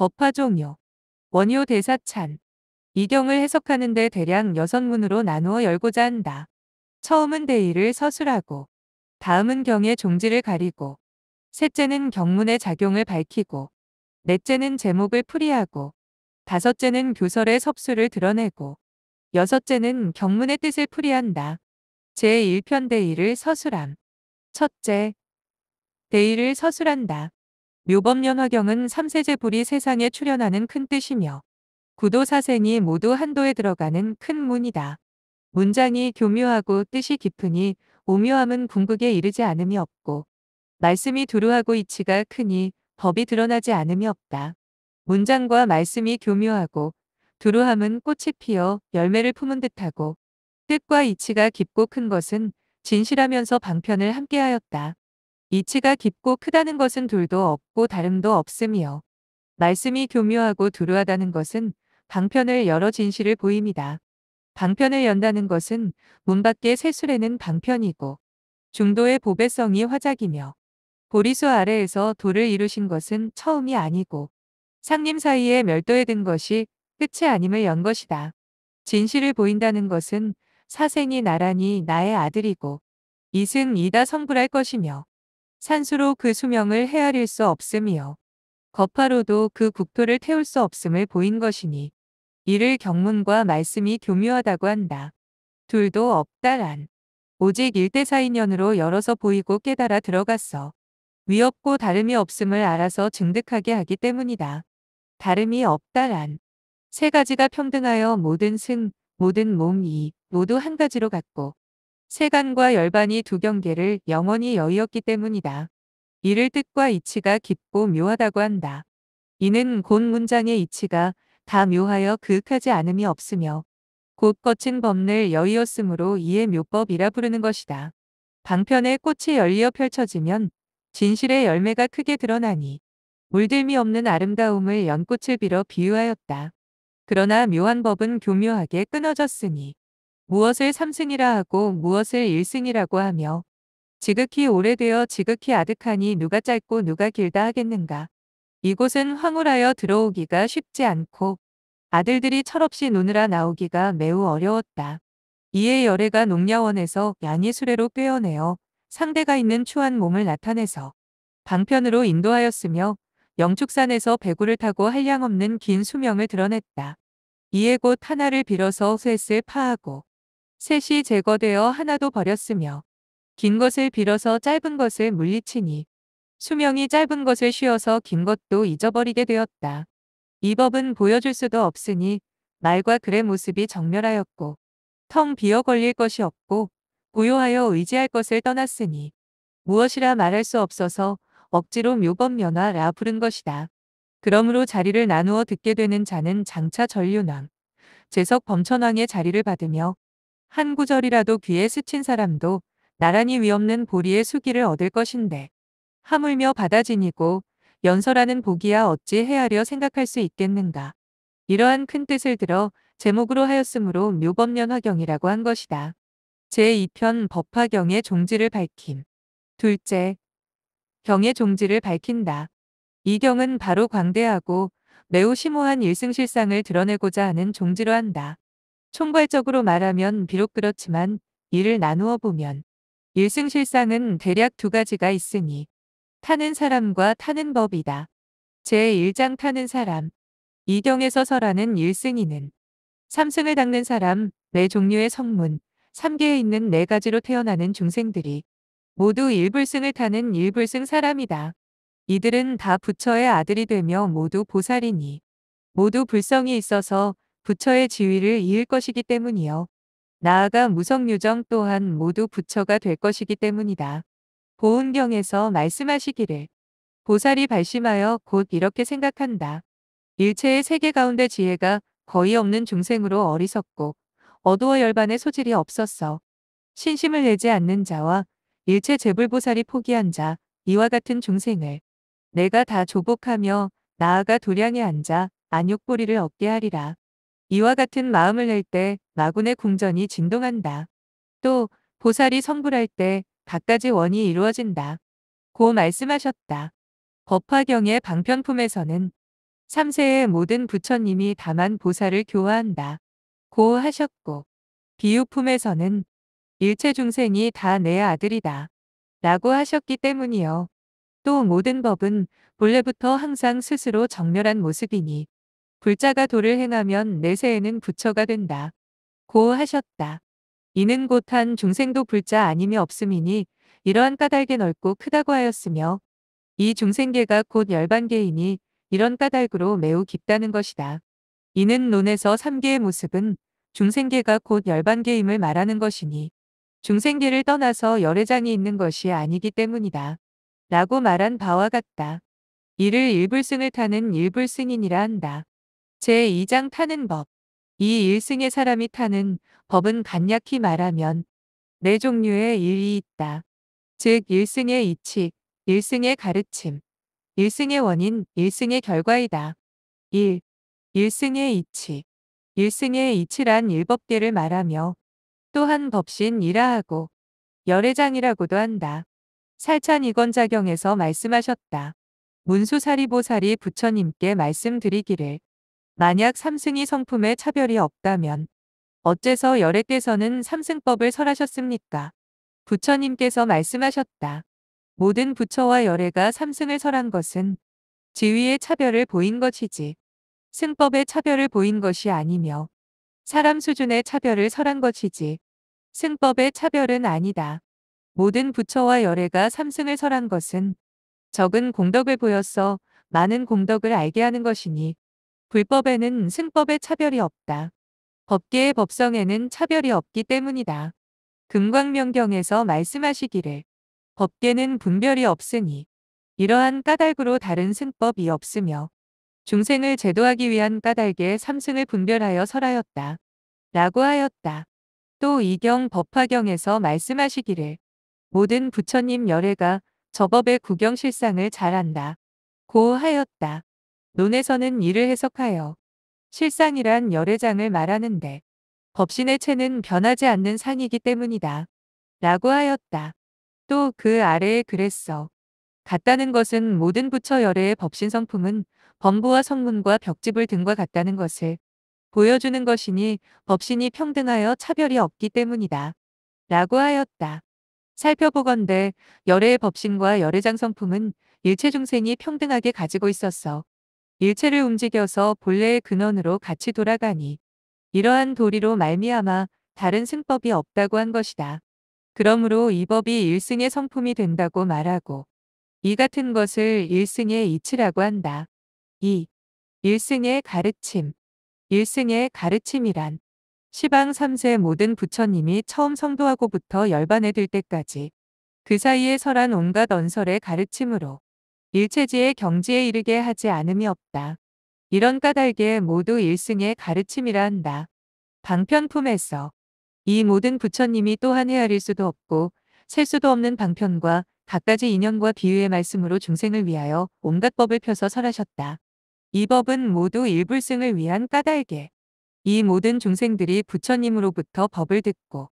법화종요, 원효 대사찬, 이경을 해석하는데 대략 여섯 문으로 나누어 열고자 한다. 처음은 대의를 서술하고, 다음은 경의 종지를 가리고, 셋째는 경문의 작용을 밝히고, 넷째는 제목을 풀이하고, 다섯째는 교설의 섭수를 드러내고, 여섯째는 경문의 뜻을 풀이한다. 제1편 대의를 서술함. 첫째, 대의를 서술한다. 묘법년 화경은 삼세제불이 세상에 출현하는 큰 뜻이며 구도사생이 모두 한도에 들어가는 큰 문이다. 문장이 교묘하고 뜻이 깊으니 오묘함은 궁극에 이르지 않음이 없고 말씀이 두루하고 이치가 크니 법이 드러나지 않음이 없다. 문장과 말씀이 교묘하고 두루함은 꽃이 피어 열매를 품은 듯하고 뜻과 이치가 깊고 큰 것은 진실하면서 방편을 함께하였다. 이치가 깊고 크다는 것은 둘도 없고 다름도 없음이요. 말씀이 교묘하고 두루하다는 것은 방편을 여러 진실을 보입니다. 방편을 연다는 것은 문 밖의 새술에는 방편이고 중도의 보배성이 화작이며 보리수 아래에서 돌을 이루신 것은 처음이 아니고 상림 사이에 멸도에 든 것이 끝이 아님을 연 것이다. 진실을 보인다는 것은 사생이 나란히 나의 아들이고 이승이다 성불할 것이며 산수로 그 수명을 헤아릴 수없으며 거파로도 그 국토를 태울 수 없음을 보인 것이니 이를 경문과 말씀이 교묘하다고 한다. 둘도 없다란. 오직 일대사인연으로 열어서 보이고 깨달아 들어갔어. 위없고 다름이 없음을 알아서 증득하게 하기 때문이다. 다름이 없다란. 세 가지가 평등하여 모든 승, 모든 몸이 모두 한 가지로 갔고 세간과 열반이 두 경계를 영원히 여의었기 때문이다. 이를 뜻과 이치가 깊고 묘하다고 한다. 이는 곧 문장의 이치가 다 묘하여 그윽하지 않음이 없으며 곧 거친 법을 여의었으므로 이에 묘법이라 부르는 것이다. 방편의 꽃이 열리어 펼쳐지면 진실의 열매가 크게 드러나니 물들미 없는 아름다움을 연꽃을 빌어 비유하였다. 그러나 묘한 법은 교묘하게 끊어졌으니 무엇을 삼승이라 하고 무엇을 일승이라고 하며 지극히 오래되어 지극히 아득하니 누가 짧고 누가 길다 하겠는가. 이곳은 황홀하여 들어오기가 쉽지 않고 아들들이 철없이 노느라 나오기가 매우 어려웠다. 이에 열애가 농야원에서 양이 수레로 꿰어내어 상대가 있는 추한 몸을 나타내서 방편으로 인도하였으며 영축산에서 배구를 타고 한량없는 긴 수명을 드러냈다. 이에 곧 하나를 빌어서 셋을 파하고 셋이 제거되어 하나도 버렸으며 긴 것을 빌어서 짧은 것을 물리치니 수명이 짧은 것을 쉬어서 긴 것도 잊어버리게 되었다. 이 법은 보여줄 수도 없으니 말과 글의 모습이 정멸하였고 텅 비어 걸릴 것이 없고 고요하여 의지할 것을 떠났으니 무엇이라 말할 수 없어서 억지로 묘법면화라 부른 것이다. 그러므로 자리를 나누어 듣게 되는 자는 장차 전류왕 재석 범천왕의 자리를 받으며 한 구절이라도 귀에 스친 사람도 나란히 위없는 보리의 수기를 얻을 것인데 하물며 받아 지니고 연설하는 보기야 어찌 해하려 생각할 수 있겠는가. 이러한 큰 뜻을 들어 제목으로 하였으므로 묘법년 화경이라고 한 것이다. 제2편 법화경의 종지를 밝힌 둘째, 경의 종지를 밝힌다. 이 경은 바로 광대하고 매우 심오한 일승실상을 드러내고자 하는 종지로 한다. 총괄적으로 말하면 비록 그렇지만 이를 나누어 보면 일승실상은 대략 두 가지가 있으니 타는 사람과 타는 법이다. 제1장 타는 사람 이경에서 설하는 일승이는 삼승을 닦는 사람 네 종류의 성문 3계에 있는 네 가지로 태어나는 중생들이 모두 일불승을 타는 일불승 사람이다. 이들은 다 부처의 아들이 되며 모두 보살이니 모두 불성이 있어서 부처의 지위를 이을 것이기 때문이요. 나아가 무성유정 또한 모두 부처가 될 것이기 때문이다. 보은경에서 말씀하시기를 보살이 발심하여 곧 이렇게 생각한다. 일체의 세계 가운데 지혜가 거의 없는 중생으로 어리석고 어두워 열반의 소질이 없었어. 신심을 내지 않는 자와 일체 재불보살이 포기한 자 이와 같은 중생을 내가 다 조복하며 나아가 도량에 앉아 안욕보리를 얻게 하리라. 이와 같은 마음을 낼 때 마군의 궁전이 진동한다. 또 보살이 성불할 때 갖가지 원이 이루어진다. 고 말씀하셨다. 법화경의 방편품에서는 3세의 모든 부처님이 다만 보살을 교화한다. 고 하셨고 비유품에서는 일체 중생이 다 내 아들이다. 라고 하셨기 때문이요. 또 모든 법은 본래부터 항상 스스로 정멸한 모습이니 불자가 도를 행하면 내세에는 부처가 된다. 고하셨다. 이는 곧 한 중생도 불자 아님이 없음이니 이러한 까닭에 넓고 크다고 하였으며 이 중생계가 곧 열반계이니 이런 까닭으로 매우 깊다는 것이다. 이는 논에서 삼계의 모습은 중생계가 곧 열반계임을 말하는 것이니 중생계를 떠나서 열애장이 있는 것이 아니기 때문이다. 라고 말한 바와 같다. 이를 일불승을 타는 일불승인이라 한다. 제2장 타는 법. 이 일승의 사람이 타는 법은 간략히 말하면 네 종류의 일이 있다. 즉 일승의 이칙, 일승의 가르침, 일승의 원인, 일승의 결과이다. 1. 일승의 이치. 일승의 이치란 일법계를 말하며 또한 법신이라 하고 열애장이라고도 한다. 살찬 이건작경에서 말씀하셨다. 문수사리보사리 부처님께 말씀드리기를 만약 삼승이 성품에 차별이 없다면 어째서 열애께서는 삼승법을 설하셨습니까? 부처님께서 말씀하셨다. 모든 부처와 열애가 삼승을 설한 것은 지위의 차별을 보인 것이지 승법의 차별을 보인 것이 아니며 사람 수준의 차별을 설한 것이지 승법의 차별은 아니다. 모든 부처와 열애가 삼승을 설한 것은 적은 공덕을 보였어 많은 공덕을 알게 하는 것이니 불법에는 승법의 차별이 없다. 법계의 법성에는 차별이 없기 때문이다. 금광명경에서 말씀하시기를 법계는 분별이 없으니 이러한 까닭으로 다른 승법이 없으며 중생을 제도하기 위한 까닭에 삼승을 분별하여 설하였다. 라고 하였다. 또 이경 법화경에서 말씀하시기를 모든 부처님 열애가 저법의 구경 실상을 잘한다. 고 하였다. 논에서는 이를 해석하여 실상이란 열애장을 말하는데 법신의 체는 변하지 않는 상이기 때문이다. 라고 하였다. 또 그 아래에 그랬어. 같다는 것은 모든 부처 열애의 법신 성품은 범부와 성문과 벽집을 등과 같다는 것을 보여주는 것이니 법신이 평등하여 차별이 없기 때문이다. 라고 하였다. 살펴보건대 열애의 법신과 열애장 성품은 일체 중생이 평등하게 가지고 있었어. 일체를 움직여서 본래의 근원으로 같이 돌아가니 이러한 도리로 말미암아 다른 승법이 없다고 한 것이다. 그러므로 이 법이 일승의 성품이 된다고 말하고 이 같은 것을 일승의 이치라고 한다. 2. 일승의 가르침 일승의 가르침이란 시방 3세 모든 부처님이 처음 성도하고부터 열반에 들 때까지 그 사이에 설한 온갖 언설의 가르침으로 일체지의 경지에 이르게 하지 않음이 없다. 이런 까닭에 모두 일승의 가르침이라 한다. 방편품에서 이 모든 부처님이 또한 헤아릴 수도 없고 셀 수도 없는 방편과 각가지 인연과 비유의 말씀으로 중생을 위하여 온갖 법을 펴서 설하셨다. 이 법은 모두 일불승을 위한 까닭에 이 모든 중생들이 부처님으로부터 법을 듣고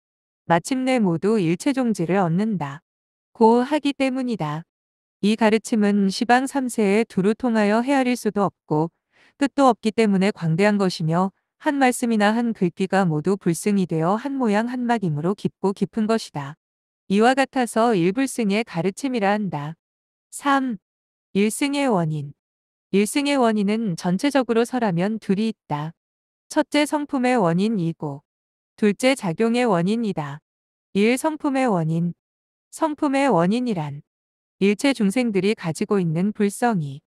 마침내 모두 일체종지를 얻는다. 고 하기 때문이다. 이 가르침은 시방 3세에 두루 통하여 헤아릴 수도 없고 끝도 없기 때문에 광대한 것이며 한 말씀이나 한 글귀가 모두 불승이 되어 한 모양 한 막이므로 깊고 깊은 것이다. 이와 같아서 일불승의 가르침이라 한다. 3. 일승의 원인 일승의 원인은 전체적으로 설하면 둘이 있다. 첫째 성품의 원인이고 둘째 작용의 원인이다. 1. 성품의 원인 성품의 원인이란 일체 중생들이 가지고 있는 불성이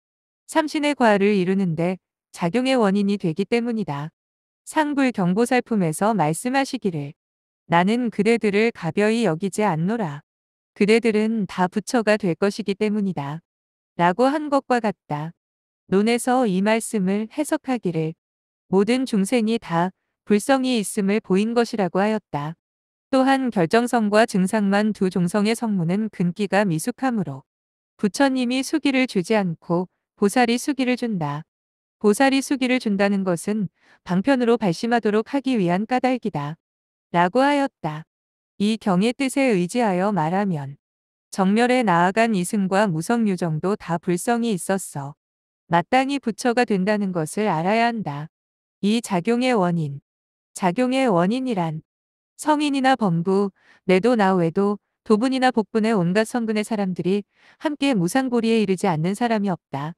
삼신의 과를 이루는데 작용의 원인이 되기 때문이다. 상불경보살품에서 말씀하시기를 나는 그대들을 가벼이 여기지 않노라. 그대들은 다 부처가 될 것이기 때문이다. 라고 한 것과 같다. 논에서 이 말씀을 해석하기를 모든 중생이 다 불성이 있음을 보인 것이라고 하였다. 또한 결정성과 증상만 두 종성의 성문은 근기가 미숙하므로 부처님이 수기를 주지 않고 보살이 수기를 준다. 보살이 수기를 준다는 것은 방편으로 발심하도록 하기 위한 까닭이다. 라고 하였다. 이 경의 뜻에 의지하여 말하면 정멸에 나아간 이승과 무성유정도 다 불성이 있었어. 마땅히 부처가 된다는 것을 알아야 한다. 이 작용의 원인. 작용의 원인이란 성인이나 범부, 내도 나외도 도분이나 복분의 온갖 성근의 사람들이 함께 무상고리에 이르지 않는 사람이 없다.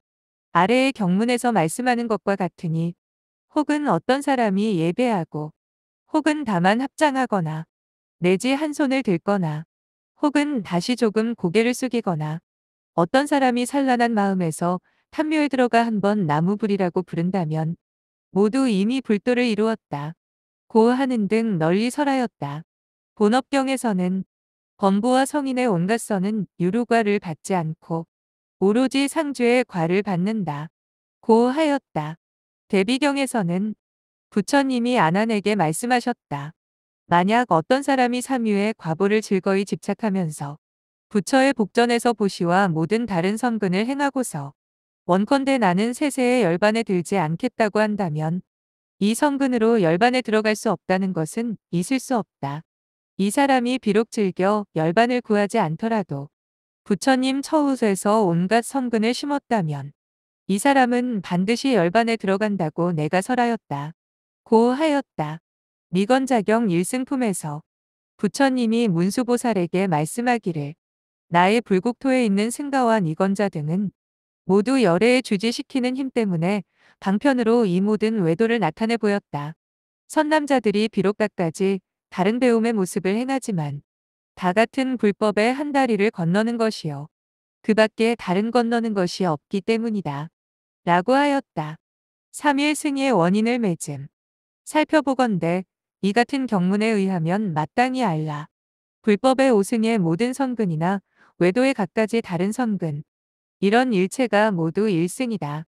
아래의 경문에서 말씀하는 것과 같으니 혹은 어떤 사람이 예배하고 혹은 다만 합장하거나 내지 한 손을 들거나 혹은 다시 조금 고개를 숙이거나 어떤 사람이 산란한 마음에서 탐묘에 들어가 한번 나무불이라고 부른다면 모두 이미 불도를 이루었다. 고하는 등 널리 설하였다. 본업경에서는 범부와 성인의 온갖 선은 유루과를 받지 않고 오로지 상주의 과를 받는다. 고하였다. 대비경에서는 부처님이 아난에게 말씀하셨다. 만약 어떤 사람이 삼유의 과보를 즐거이 집착하면서 부처의 복전에서 보시와 모든 다른 선근을 행하고서 원컨대 나는 세세의 열반에 들지 않겠다고 한다면 이 성근으로 열반에 들어갈 수 없다는 것은 있을 수 없다. 이 사람이 비록 즐겨 열반을 구하지 않더라도 부처님 처우에서 소 온갖 성근을 심었다면 이 사람은 반드시 열반에 들어간다고 내가 설하였다. 고하였다. 미건자경 일승품에서 부처님이 문수보살에게 말씀하기를 나의 불국토에 있는 승가와 니건자 등은 모두 열애에 주지시키는 힘 때문에 방편으로 이 모든 외도를 나타내 보였다. 선남자들이 비록 갖까지 다른 배움의 모습을 행하지만 다 같은 불법의 한 다리를 건너는 것이요. 그 밖에 다른 건너는 것이 없기 때문이다. 라고 하였다. 3일 승의 원인을 맺음. 살펴보건대 이 같은 경문에 의하면 마땅히 알라. 불법의 오승의 모든 성근이나 외도의 각가지 다른 성근. 이런 일체가 모두 일승이다.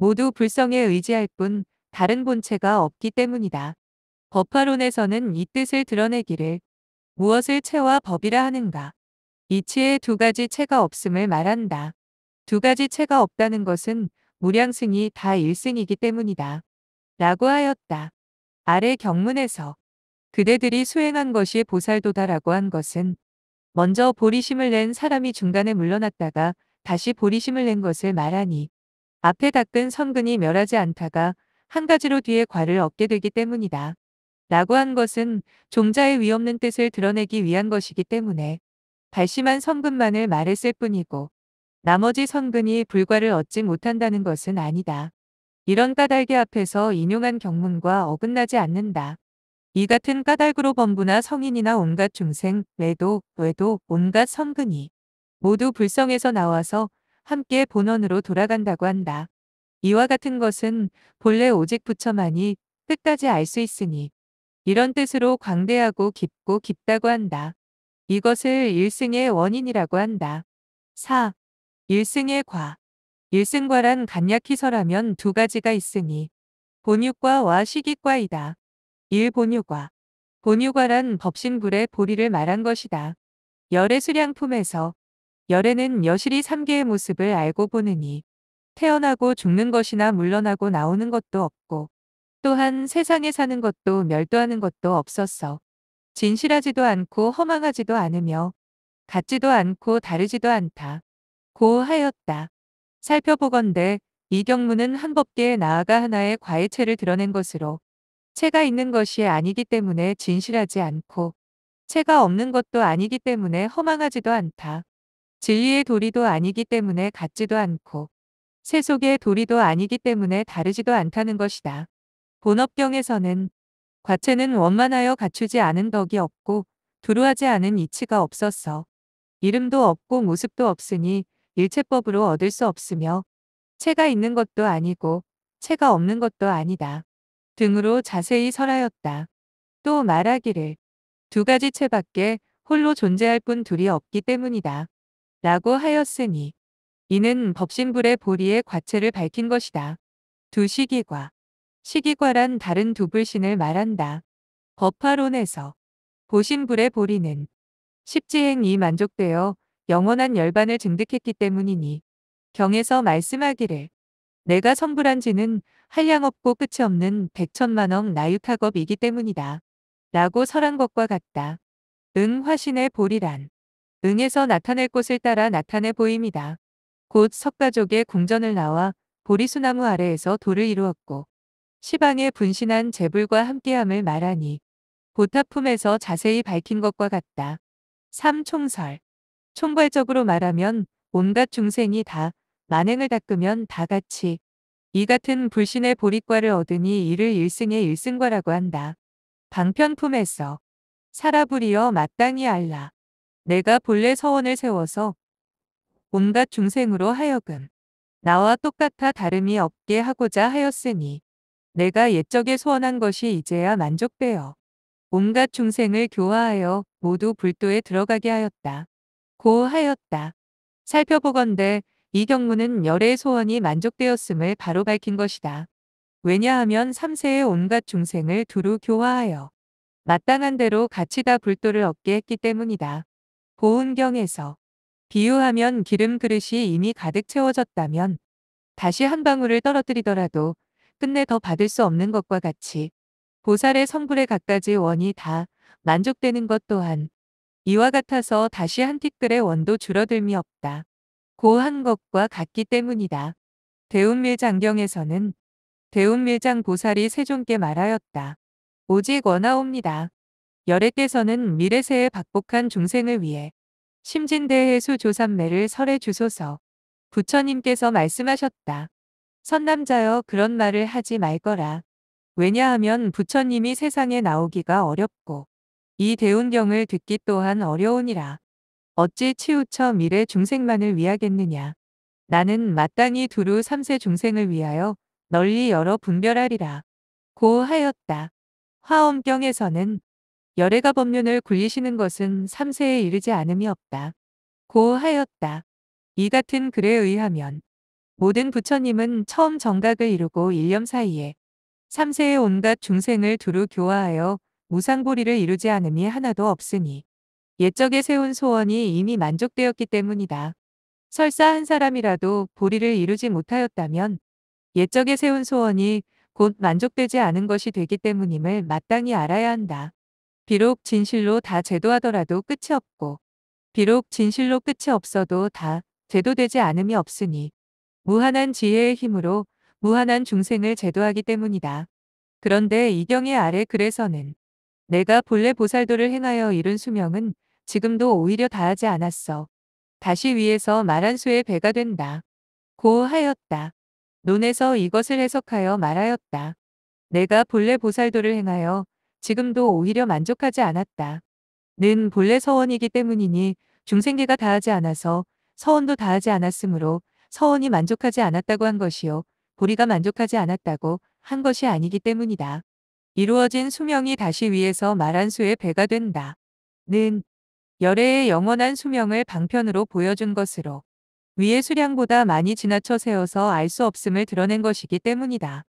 모두 불성에 의지할 뿐 다른 본체가 없기 때문이다. 법화론에서는 이 뜻을 드러내기를 무엇을 체와 법이라 하는가. 이치에 두 가지 체가 없음을 말한다. 두 가지 체가 없다는 것은 무량승이 다 일승이기 때문이다. 라고 하였다. 아래 경문에서 그대들이 수행한 것이 보살도다라고 한 것은 먼저 보리심을 낸 사람이 중간에 물러났다가 다시 보리심을 낸 것을 말하니 앞에 닦은 성근이 멸하지 않다가 한 가지로 뒤에 과를 얻게 되기 때문이다. 라고 한 것은 종자의 위없는 뜻을 드러내기 위한 것이기 때문에 발심한 성근만을 말했을 뿐이고 나머지 성근이 불과를 얻지 못한다는 것은 아니다. 이런 까닭이 앞에서 인용한 경문과 어긋나지 않는다. 이 같은 까닭으로 범부나 성인이나 온갖 중생, 외도, 외도, 온갖 성근이 모두 불성에서 나와서 함께 본원으로 돌아간다고 한다. 이와 같은 것은 본래 오직 부처만이 끝까지 알 수 있으니 이런 뜻으로 광대하고 깊고 깊다고 한다. 이것을 일승의 원인이라고 한다. 4. 일승의 과. 일승과란 간략히 설하면 두 가지가 있으니 본육과와시기과이다 1. 본육과 본유과란 법신불의 보리를 말한 것이다. 열의 수량품에서 열애는 여실히 삼계의 모습을 알고 보느니 태어나고 죽는 것이나 물러나고 나오는 것도 없고 또한 세상에 사는 것도 멸도하는 것도 없었어. 진실하지도 않고 허망하지도 않으며 같지도 않고 다르지도 않다. 고하였다. 살펴보건대 이경문은 한법계에 나아가 하나의 과외체를 드러낸 것으로 체가 있는 것이 아니기 때문에 진실하지 않고 체가 없는 것도 아니기 때문에 허망하지도 않다. 진리의 도리도 아니기 때문에 같지도 않고 세속의 도리도 아니기 때문에 다르지도 않다는 것이다. 본업경에서는 과체는 원만하여 갖추지 않은 덕이 없고 두루하지 않은 이치가 없었어. 이름도 없고 모습도 없으니 일체법으로 얻을 수 없으며 체가 있는 것도 아니고 체가 없는 것도 아니다. 등으로 자세히 설하였다. 또 말하기를 두 가지 체밖에 홀로 존재할 뿐 둘이 없기 때문이다. 라고 하였으니 이는 법신불의 보리의 과체를 밝힌 것이다. 두 시기과 시기과란 다른 두 불신을 말한다. 법화론에서 보신불의 보리는 십지행이 만족되어 영원한 열반을 증득했기 때문이니 경에서 말씀하기를 내가 성불한 지는 한량없고 끝이 없는 백천만억 나유타겁이기 때문이다. 라고 설한 것과 같다. 응 화신의 보리란 응에서 나타낼 곳을 따라 나타내 보입니다. 곧 석가족의 궁전을 나와 보리수나무 아래에서 돌을 이루었고 시방에 분신한 재불과 함께함을 말하니 보타품에서 자세히 밝힌 것과 같다. 3총설 총괄적으로 말하면 온갖 중생이 다 만행을 닦으면 다 같이 이 같은 불신의 보리과를 얻으니 이를 일승의 일승과라고 한다. 방편품에서 사라불이여 마땅히 알라. 내가 본래 서원을 세워서 온갖 중생으로 하여금 나와 똑같아 다름이 없게 하고자 하였으니 내가 옛적에 소원한 것이 이제야 만족되어 온갖 중생을 교화하여 모두 불도에 들어가게 하였다. 고 하였다. 살펴보건대 이 경문은 열의 소원이 만족되었음을 바로 밝힌 것이다. 왜냐하면 삼세의 온갖 중생을 두루 교화하여 마땅한 대로 같이 다 불도를 얻게 했기 때문이다. 보온경에서 비유하면 기름 그릇이 이미 가득 채워졌다면 다시 한 방울을 떨어뜨리더라도 끝내 더 받을 수 없는 것과 같이 보살의 성불의 갖가지 원이 다 만족되는 것 또한 이와 같아서 다시 한 티끌의 원도 줄어들미 없다. 고한 것과 같기 때문이다. 대운밀장경에서는 대운밀장 보살이 세종께 말하였다. 오직 원하옵니다. 여애께서는 미래세에 박복한 중생을 위해 심진대해수 조삼매를 설해 주소서 부처님께서 말씀하셨다. 선남자여 그런 말을 하지 말거라. 왜냐하면 부처님이 세상에 나오기가 어렵고 이 대운경을 듣기 또한 어려우니라. 어찌 치우쳐 미래 중생만을 위하겠느냐. 나는 마땅히 두루 삼세 중생을 위하여 널리 열어 분별하리라. 고 하였다. 화엄경에서는 열애가 법륜을 굴리시는 것은 삼세에 이르지 않음이 없다. 고하였다. 이 같은 글에 의하면 모든 부처님은 처음 정각을 이루고 1년 사이에 삼세의 온갖 중생을 두루 교화하여 무상보리를 이루지 않음이 하나도 없으니 옛적에 세운 소원이 이미 만족되었기 때문이다. 설사 한 사람이라도 보리를 이루지 못하였다면 옛적에 세운 소원이 곧 만족되지 않은 것이 되기 때문임을 마땅히 알아야 한다. 비록 진실로 다 제도하더라도 끝이 없고 비록 진실로 끝이 없어도 다 제도되지 않음이 없으니 무한한 지혜의 힘으로 무한한 중생을 제도하기 때문이다. 그런데 이경의 아래 글에서는 내가 본래 보살도를 행하여 이룬 수명은 지금도 오히려 다하지 않았어. 다시 위에서 말한 수의 배가 된다. 고하였다. 논에서 이것을 해석하여 말하였다. 내가 본래 보살도를 행하여 지금도 오히려 만족하지 않았다. 는 본래 서원이기 때문이니 중생계가 다하지 않아서 서원도 다하지 않았으므로 서원이 만족하지 않았다고 한 것이요. 보리가 만족하지 않았다고 한 것이 아니기 때문이다. 이루어진 수명이 다시 위에서 말한 수의 배가 된다. 는 열애의 영원한 수명을 방편으로 보여준 것으로 위의 수량보다 많이 지나쳐 세워서 알 수 없음을 드러낸 것이기 때문이다.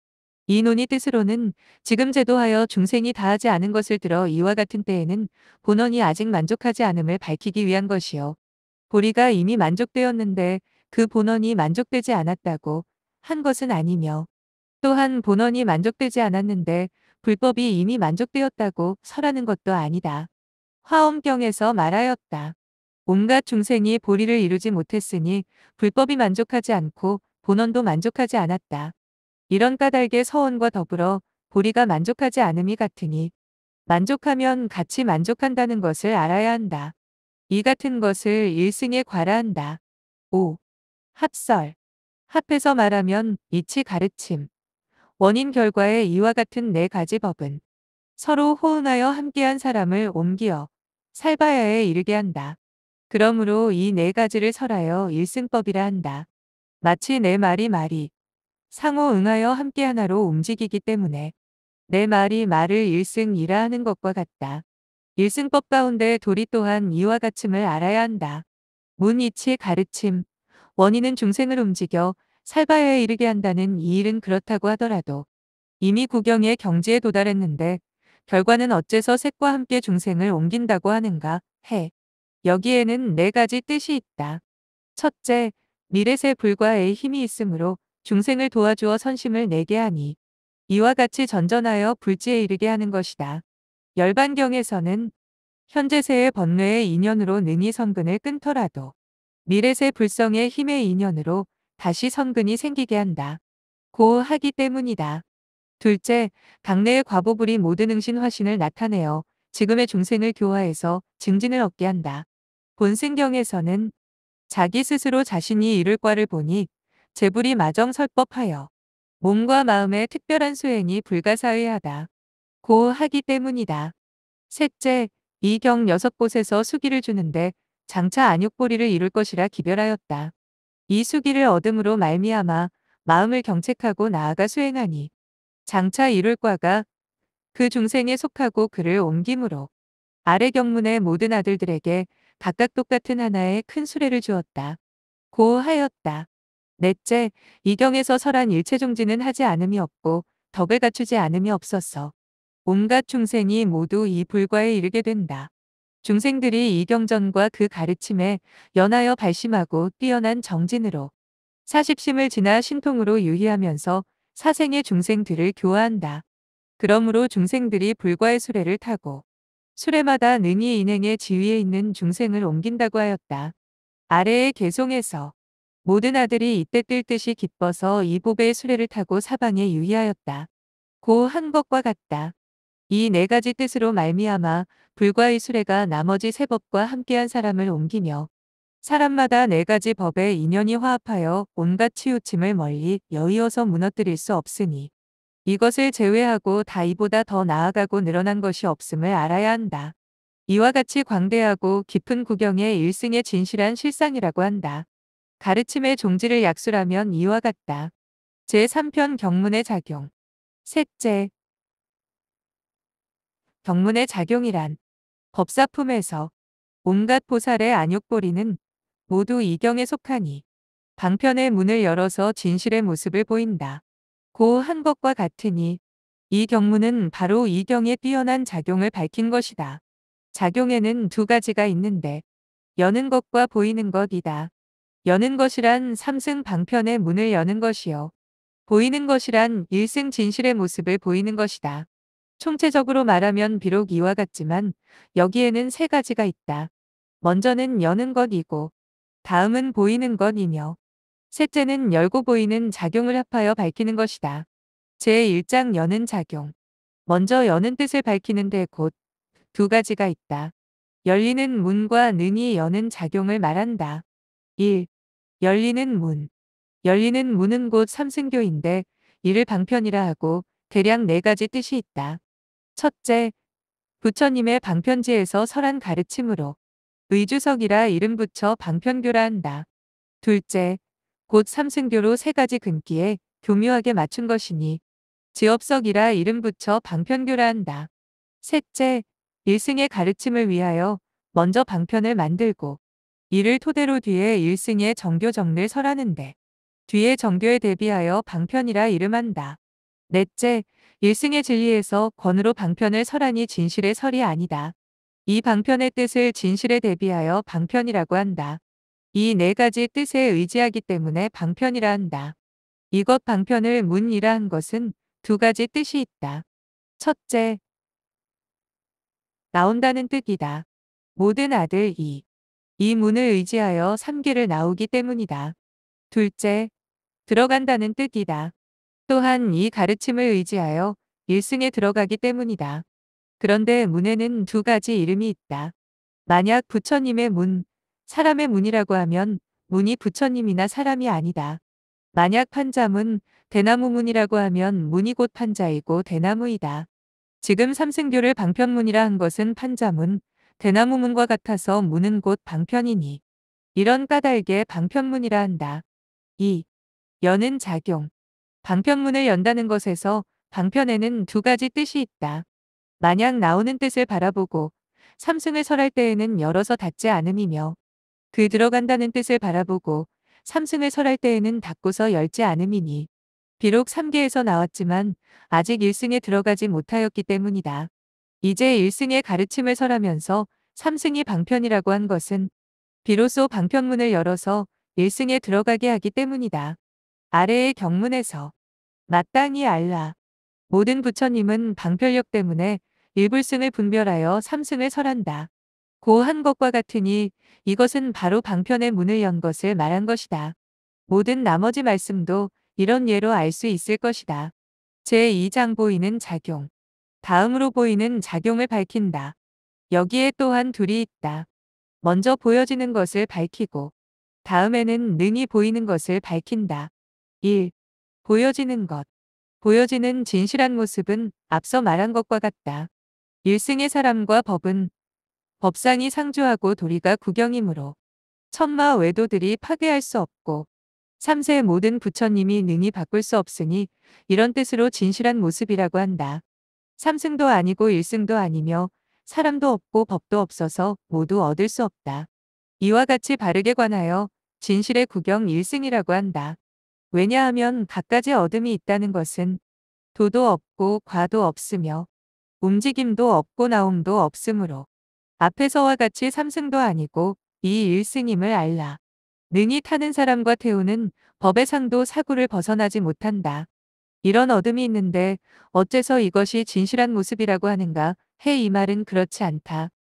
이 논의 뜻으로는 지금 제도하여 중생이 다하지 않은 것을 들어 이와 같은 때에는 본원이 아직 만족하지 않음을 밝히기 위한 것이요. 보리가 이미 만족되었는데 그 본원이 만족되지 않았다고 한 것은 아니며 또한 본원이 만족되지 않았는데 불법이 이미 만족되었다고 설하는 것도 아니다. 화엄경에서 말하였다. 온갖 중생이 보리를 이루지 못했으니 불법이 만족하지 않고 본원도 만족하지 않았다. 이런 까닭에 서원과 더불어 보리가 만족하지 않음이 같으니 만족하면 같이 만족한다는 것을 알아야 한다. 이 같은 것을 일승에 과라한다. 5. 합설 합해서 말하면 이치 가르침 원인 결과의 이와 같은 네 가지 법은 서로 호응하여 함께한 사람을 옮기어 살바야에 이르게 한다. 그러므로 이 네 가지를 설하여 일승법이라 한다. 마치 내 말이 말이 상호 응하여 함께 하나로 움직이기 때문에 내 말이 말을 일승이라 하는 것과 같다. 일승법 가운데 도리 또한 이와 같음을 알아야 한다. 문이치 가르침 원인은 중생을 움직여 살바에 이르게 한다는 이 일은 그렇다고 하더라도 이미 구경의 경지에 도달했는데 결과는 어째서 색과 함께 중생을 옮긴다고 하는가 해. 여기에는 네 가지 뜻이 있다. 첫째, 미래세 불과에 힘이 있으므로 중생을 도와주어 선심을 내게 하니 이와 같이 전전하여 불지에 이르게 하는 것이다. 열반경에서는 현재세의 번뇌의 인연으로 능히 선근을 끊더라도 미래세 불성의 힘의 인연으로 다시 선근이 생기게 한다. 고하기 때문이다. 둘째, 당내의 과보불이 모든 응신화신을 나타내어 지금의 중생을 교화해서 증진을 얻게 한다. 본생경에서는 자기 스스로 자신이 이룰 과를 보니 재불이 마정 설법하여 몸과 마음의 특별한 수행이 불가사의하다. 고하기 때문이다. 셋째, 이경 여섯 곳에서 수기를 주는데 장차 안육보리를 이룰 것이라 기별하였다. 이 수기를 얻음으로 말미암아 마음을 경책하고 나아가 수행하니 장차 이룰 과가 그 중생에 속하고 그를 옮김으로 아래 경문의 모든 아들들에게 각각 똑같은 하나의 큰 수레를 주었다. 고하였다. 넷째, 이경에서 설한 일체종지는 하지 않음이 없고 덕을 갖추지 않음이 없었어 온갖 중생이 모두 이 불과에 이르게 된다. 중생들이 이경전과 그 가르침에 연하여 발심하고 뛰어난 정진으로 사십심을 지나 신통으로 유의하면서 사생의 중생들을 교화한다. 그러므로 중생들이 불과의 수레를 타고 수레마다 능이 인행의 지위에 있는 중생을 옮긴다고 하였다. 아래의 개송에서 모든 아들이 이때 뜰 듯이 기뻐서 이보배의 수레를 타고 사방에 유의하였다. 고 한 것과 같다. 이 네 가지 뜻으로 말미암아 불과이 수레가 나머지 세 법과 함께한 사람을 옮기며 사람마다 네 가지 법에 인연이 화합하여 온갖 치우침을 멀리 여의어서 무너뜨릴 수 없으니 이것을 제외하고 다 이보다 더 나아가고 늘어난 것이 없음을 알아야 한다. 이와 같이 광대하고 깊은 구경의 일승의 진실한 실상이라고 한다. 가르침의 종지를 약술하면 이와 같다. 제3편 경문의 작용 셋째 경문의 작용이란 법사품에서 온갖 보살의 안욕보리는 모두 이경에 속하니 방편의 문을 열어서 진실의 모습을 보인다. 고 한 것과 같으니 이 경문은 바로 이경의 뛰어난 작용을 밝힌 것이다. 작용에는 두 가지가 있는데 여는 것과 보이는 것이다. 여는 것이란 삼승 방편의 문을 여는 것이요. 보이는 것이란 일승 진실의 모습을 보이는 것이다. 총체적으로 말하면 비록 이와 같지만 여기에는 세 가지가 있다. 먼저는 여는 것이고 다음은 보이는 것이며 셋째는 열고 보이는 작용을 합하여 밝히는 것이다. 제1장 여는 작용 먼저 여는 뜻을 밝히는 데곧 두 가지가 있다. 열리는 문과 능이 여는 작용을 말한다. 1. 열리는 문. 열리는 문은 곧 삼승교인데 이를 방편이라 하고 대략 네 가지 뜻이 있다. 첫째, 부처님의 방편지에서 설한 가르침으로 의주석이라 이름 붙여 방편교라 한다. 둘째, 곧 삼승교로 세 가지 근기에 교묘하게 맞춘 것이니 지업석이라 이름 붙여 방편교라 한다. 셋째, 일승의 가르침을 위하여 먼저 방편을 만들고 이를 토대로 뒤에 1승의 정교정을 설하는데 뒤에 정교에 대비하여 방편이라 이름한다. 넷째, 1승의 진리에서 권으로 방편을 설하니 진실의 설이 아니다. 이 방편의 뜻을 진실에 대비하여 방편이라고 한다. 이 네 가지 뜻에 의지하기 때문에 방편이라 한다. 이것 방편을 문이라 한 것은 두 가지 뜻이 있다. 첫째, 나온다는 뜻이다. 모든 아들 이이 문을 의지하여 3계를 나오기 때문이다. 둘째, 들어간다는 뜻이다. 또한 이 가르침을 의지하여 1승에 들어가기 때문이다. 그런데 문에는 두 가지 이름이 있다. 만약 부처님의 문, 사람의 문이라고 하면 문이 부처님이나 사람이 아니다. 만약 판자문, 대나무문이라고 하면 문이 곧 판자이고 대나무이다. 지금 삼승교를 방편문이라 한 것은 판자문, 대나무 문과 같아서 문은 곧 방편이니 이런 까닭에 방편문이라 한다. 2. 여는 작용 방편문을 연다는 것에서 방편에는 두 가지 뜻이 있다. 만약 나오는 뜻을 바라보고 삼승을 설할 때에는 열어서 닫지 않음이며 그 들어간다는 뜻을 바라보고 삼승을 설할 때에는 닫고서 열지 않음이니 비록 3계에서 나왔지만 아직 1승에 들어가지 못하였기 때문이다. 이제 1승의 가르침을 설하면서 3승이 방편이라고 한 것은 비로소 방편문을 열어서 1승에 들어가게 하기 때문이다. 아래의 경문에서 마땅히 알라. 모든 부처님은 방편력 때문에 1불승을 분별하여 3승을 설한다. 고한 것과 같으니 이것은 바로 방편의 문을 연 것을 말한 것이다. 모든 나머지 말씀도 이런 예로 알 수 있을 것이다. 제2장 보이는 작용 다음으로 보이는 작용을 밝힌다. 여기에 또한 둘이 있다. 먼저 보여지는 것을 밝히고 다음에는 능히 보이는 것을 밝힌다. 1. 보여지는 것. 보여지는 진실한 모습은 앞서 말한 것과 같다. 일승의 사람과 법은 법상이 상주하고 도리가 구경이므로 천마 외도들이 파괴할 수 없고 삼세의 모든 부처님이 능히 바꿀 수 없으니 이런 뜻으로 진실한 모습이라고 한다. 삼승도 아니고 일승도 아니며 사람도 없고 법도 없어서 모두 얻을 수 없다. 이와 같이 바르게 관하여 진실의 구경 일승이라고 한다. 왜냐하면 각가지 어둠이 있다는 것은 도도 없고 과도 없으며 움직임도 없고 나옴도 없으므로 앞에서와 같이 삼승도 아니고 이 일승임을 알라. 능히 타는 사람과 태우는 법의 상도 사구를 벗어나지 못한다. 이런 어둠이 있는데 어째서 이것이 진실한 모습이라고 하는가 해 이 말은 그렇지 않다.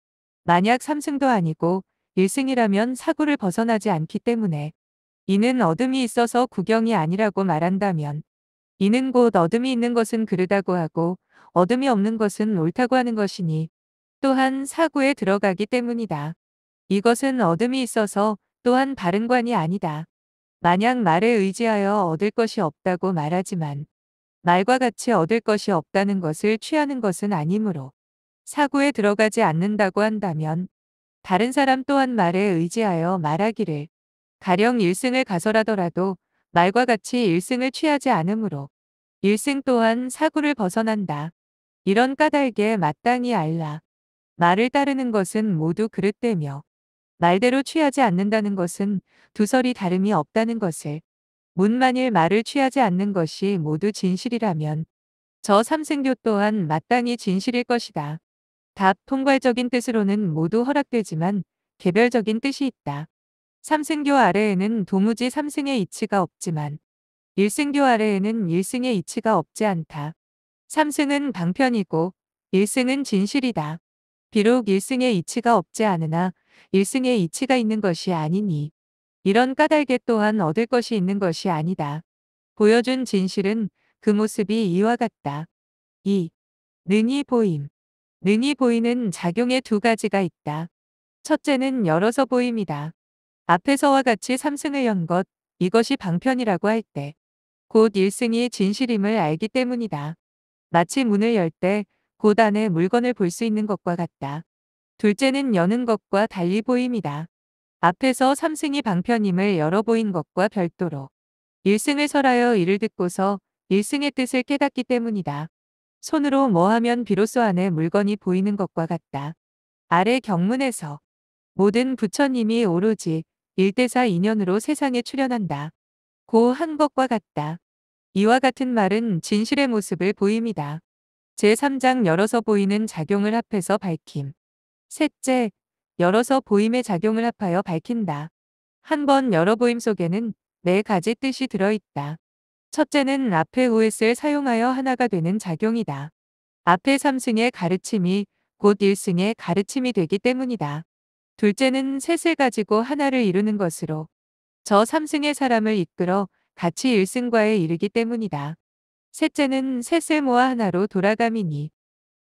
만약 3승도 아니고 1승이라면 사고를 벗어나지 않기 때문에 이는 어둠이 있어서 구경이 아니라고 말한다면 이는 곧 어둠이 있는 것은 그르다고 하고 어둠이 없는 것은 옳다고 하는 것이니 또한 사고에 들어가기 때문이다. 이것은 어둠이 있어서 또한 바른 관이 아니다. 만약 말에 의지하여 얻을 것이 없다고 말하지만 말과 같이 얻을 것이 없다는 것을 취하는 것은 아니므로 사고에 들어가지 않는다고 한다면 다른 사람 또한 말에 의지하여 말하기를 가령 일승을 가설하더라도 말과 같이 일승을 취하지 않으므로 일승 또한 사고를 벗어난다. 이런 까닭에 마땅히 알라. 말을 따르는 것은 모두 그릇되며 말대로 취하지 않는다는 것은 두설이 다름이 없다는 것을 문만일 말을 취하지 않는 것이 모두 진실이라면 저 삼생교 또한 마땅히 진실일 것이다. 답 통괄적인 뜻으로는 모두 허락되지만 개별적인 뜻이 있다. 삼생교 아래에는 도무지 삼생의 이치가 없지만 일생교 아래에는 일생의 이치가 없지 않다. 삼생은 방편이고 일생은 진실이다. 비록 일생의 이치가 없지 않으나 일생의 이치가 있는 것이 아니니 이런 까닭에 또한 얻을 것이 있는 것이 아니다. 보여준 진실은 그 모습이 이와 같다. 2. 능이 보임. 능이 보이는 작용의 두 가지가 있다. 첫째는 열어서 보임이다. 앞에서와 같이 삼승을 연 것, 이것이 방편이라고 할 때. 곧 1승이 진실임을 알기 때문이다. 마치 문을 열때곧 안에 물건을 볼 수 있는 것과 같다. 둘째는 여는 것과 달리 보임이다. 앞에서 삼승이 방편임을 열어보인 것과 별도로 일승을 설하여 이를 듣고서 일승의 뜻을 깨닫기 때문이다. 손으로 뭐하면 비로소 안에 물건이 보이는 것과 같다. 아래 경문에서 모든 부처님이 오로지 일대사 인연으로 세상에 출현한다. 고 한 것과 같다. 이와 같은 말은 진실의 모습을 보입니다. 제3장 열어서 보이는 작용을 합해서 밝힘. 셋째, 열어서 보임의 작용을 합하여 밝힌다. 한 번 열어 보임 속에는 네 가지 뜻이 들어있다. 첫째는 앞에 OS를 사용하여 하나가 되는 작용이다. 앞에 3승의 가르침이 곧 1승의 가르침이 되기 때문이다. 둘째는 셋을 가지고 하나를 이루는 것으로 저 3승의 사람을 이끌어 같이 1승과에 이르기 때문이다. 셋째는 셋을 모아 하나로 돌아감이니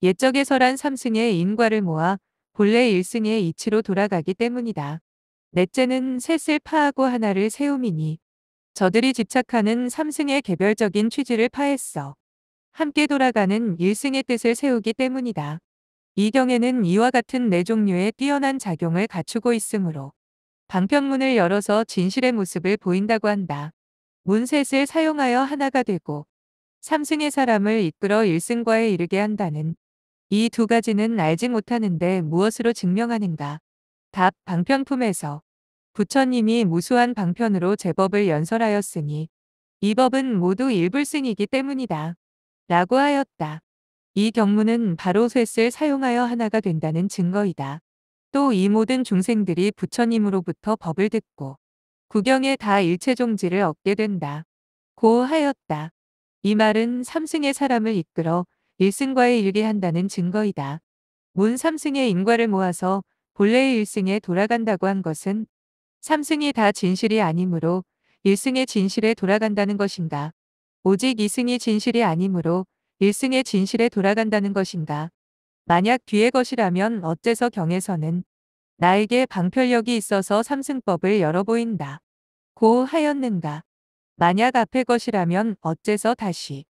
옛적에서란 3승의 인과를 모아 본래 1승의 이치로 돌아가기 때문이다. 넷째는 셋을 파하고 하나를 세움이니 저들이 집착하는 3승의 개별적인 취지를 파했어. 함께 돌아가는 1승의 뜻을 세우기 때문이다. 이 경에는 이와 같은 네 종류의 뛰어난 작용을 갖추고 있으므로 방편문을 열어서 진실의 모습을 보인다고 한다. 문셋을 사용하여 하나가 되고 3승의 사람을 이끌어 1승과에 이르게 한다는 이두 가지는 알지 못하는데 무엇으로 증명하는가. 답 방편품에서 부처님이 무수한 방편으로 제법을 연설하였으니 이 법은 모두 일불승이기 때문이다. 라고 하였다. 이 경문은 바로 쇠을 사용하여 하나가 된다는 증거이다. 또 이 모든 중생들이 부처님으로부터 법을 듣고 구경에 다 일체종지를 얻게 된다. 고하였다. 이 말은 삼승의 사람을 이끌어 1승과의 일개한다는 증거이다. 문3승의 인과를 모아서 본래의 1승에 돌아간다고 한 것은 3승이다 진실이 아니므로 1승의 진실에 돌아간다는 것인가. 오직 2승이 진실이 아니므로 1승의 진실에 돌아간다는 것인가. 만약 뒤의 것이라면 어째서 경에서는 나에게 방편력이 있어서 삼승법을 열어보인다. 고 하였는가. 만약 앞의 것이라면 어째서 다시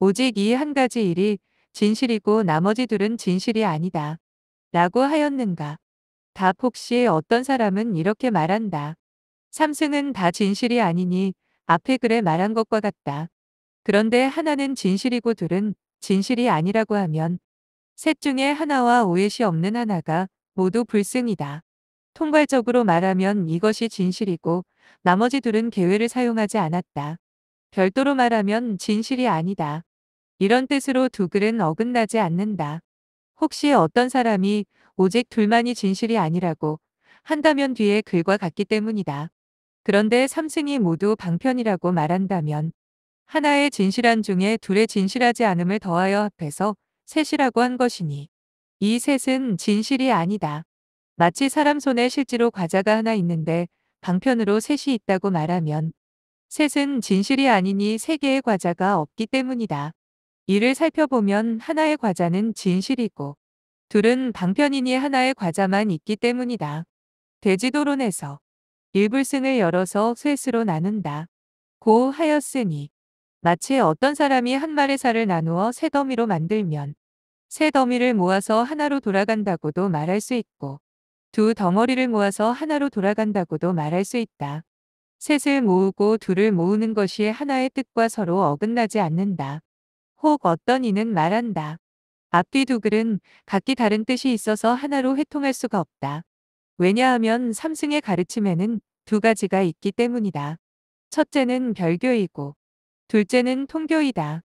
오직 이 한 가지 일이 진실이고 나머지 둘은 진실이 아니다. 라고 하였는가. 다 혹시 어떤 사람은 이렇게 말한다. 삼승은 다 진실이 아니니 앞에 글에 말한 것과 같다. 그런데 하나는 진실이고 둘은 진실이 아니라고 하면 셋 중에 하나와 오해시 없는 하나가 모두 불승이다. 통괄적으로 말하면 이것이 진실이고 나머지 둘은 계회를 사용하지 않았다. 별도로 말하면 진실이 아니다. 이런 뜻으로 두 글은 어긋나지 않는다. 혹시 어떤 사람이 오직 둘만이 진실이 아니라고 한다면 뒤에 글과 같기 때문이다. 그런데 삼승이 모두 방편이라고 말한다면 하나의 진실한 중에 둘의 진실하지 않음을 더하여 합해서 셋이라고 한 것이니 이 셋은 진실이 아니다. 마치 사람 손에 실제로 과자가 하나 있는데 방편으로 셋이 있다고 말하면 셋은 진실이 아니니 세 개의 과자가 없기 때문이다. 이를 살펴보면 하나의 과자는 진실이고 둘은 방편이니 하나의 과자만 있기 때문이다. 돼지도론에서 일불승을 열어서 쇠스로 나눈다. 고 하였으니 마치 어떤 사람이 한 말의 살을 나누어 새 더미로 만들면 새 더미를 모아서 하나로 돌아간다고도 말할 수 있고 두 덩어리를 모아서 하나로 돌아간다고도 말할 수 있다. 셋을 모으고 둘을 모으는 것이 하나의 뜻과 서로 어긋나지 않는다. 혹 어떤 이는 말한다. 앞뒤 두 글은 각기 다른 뜻이 있어서 하나로 회통할 수가 없다. 왜냐하면 삼승의 가르침에는 두 가지가 있기 때문이다. 첫째는 별교이고 둘째는 통교이다.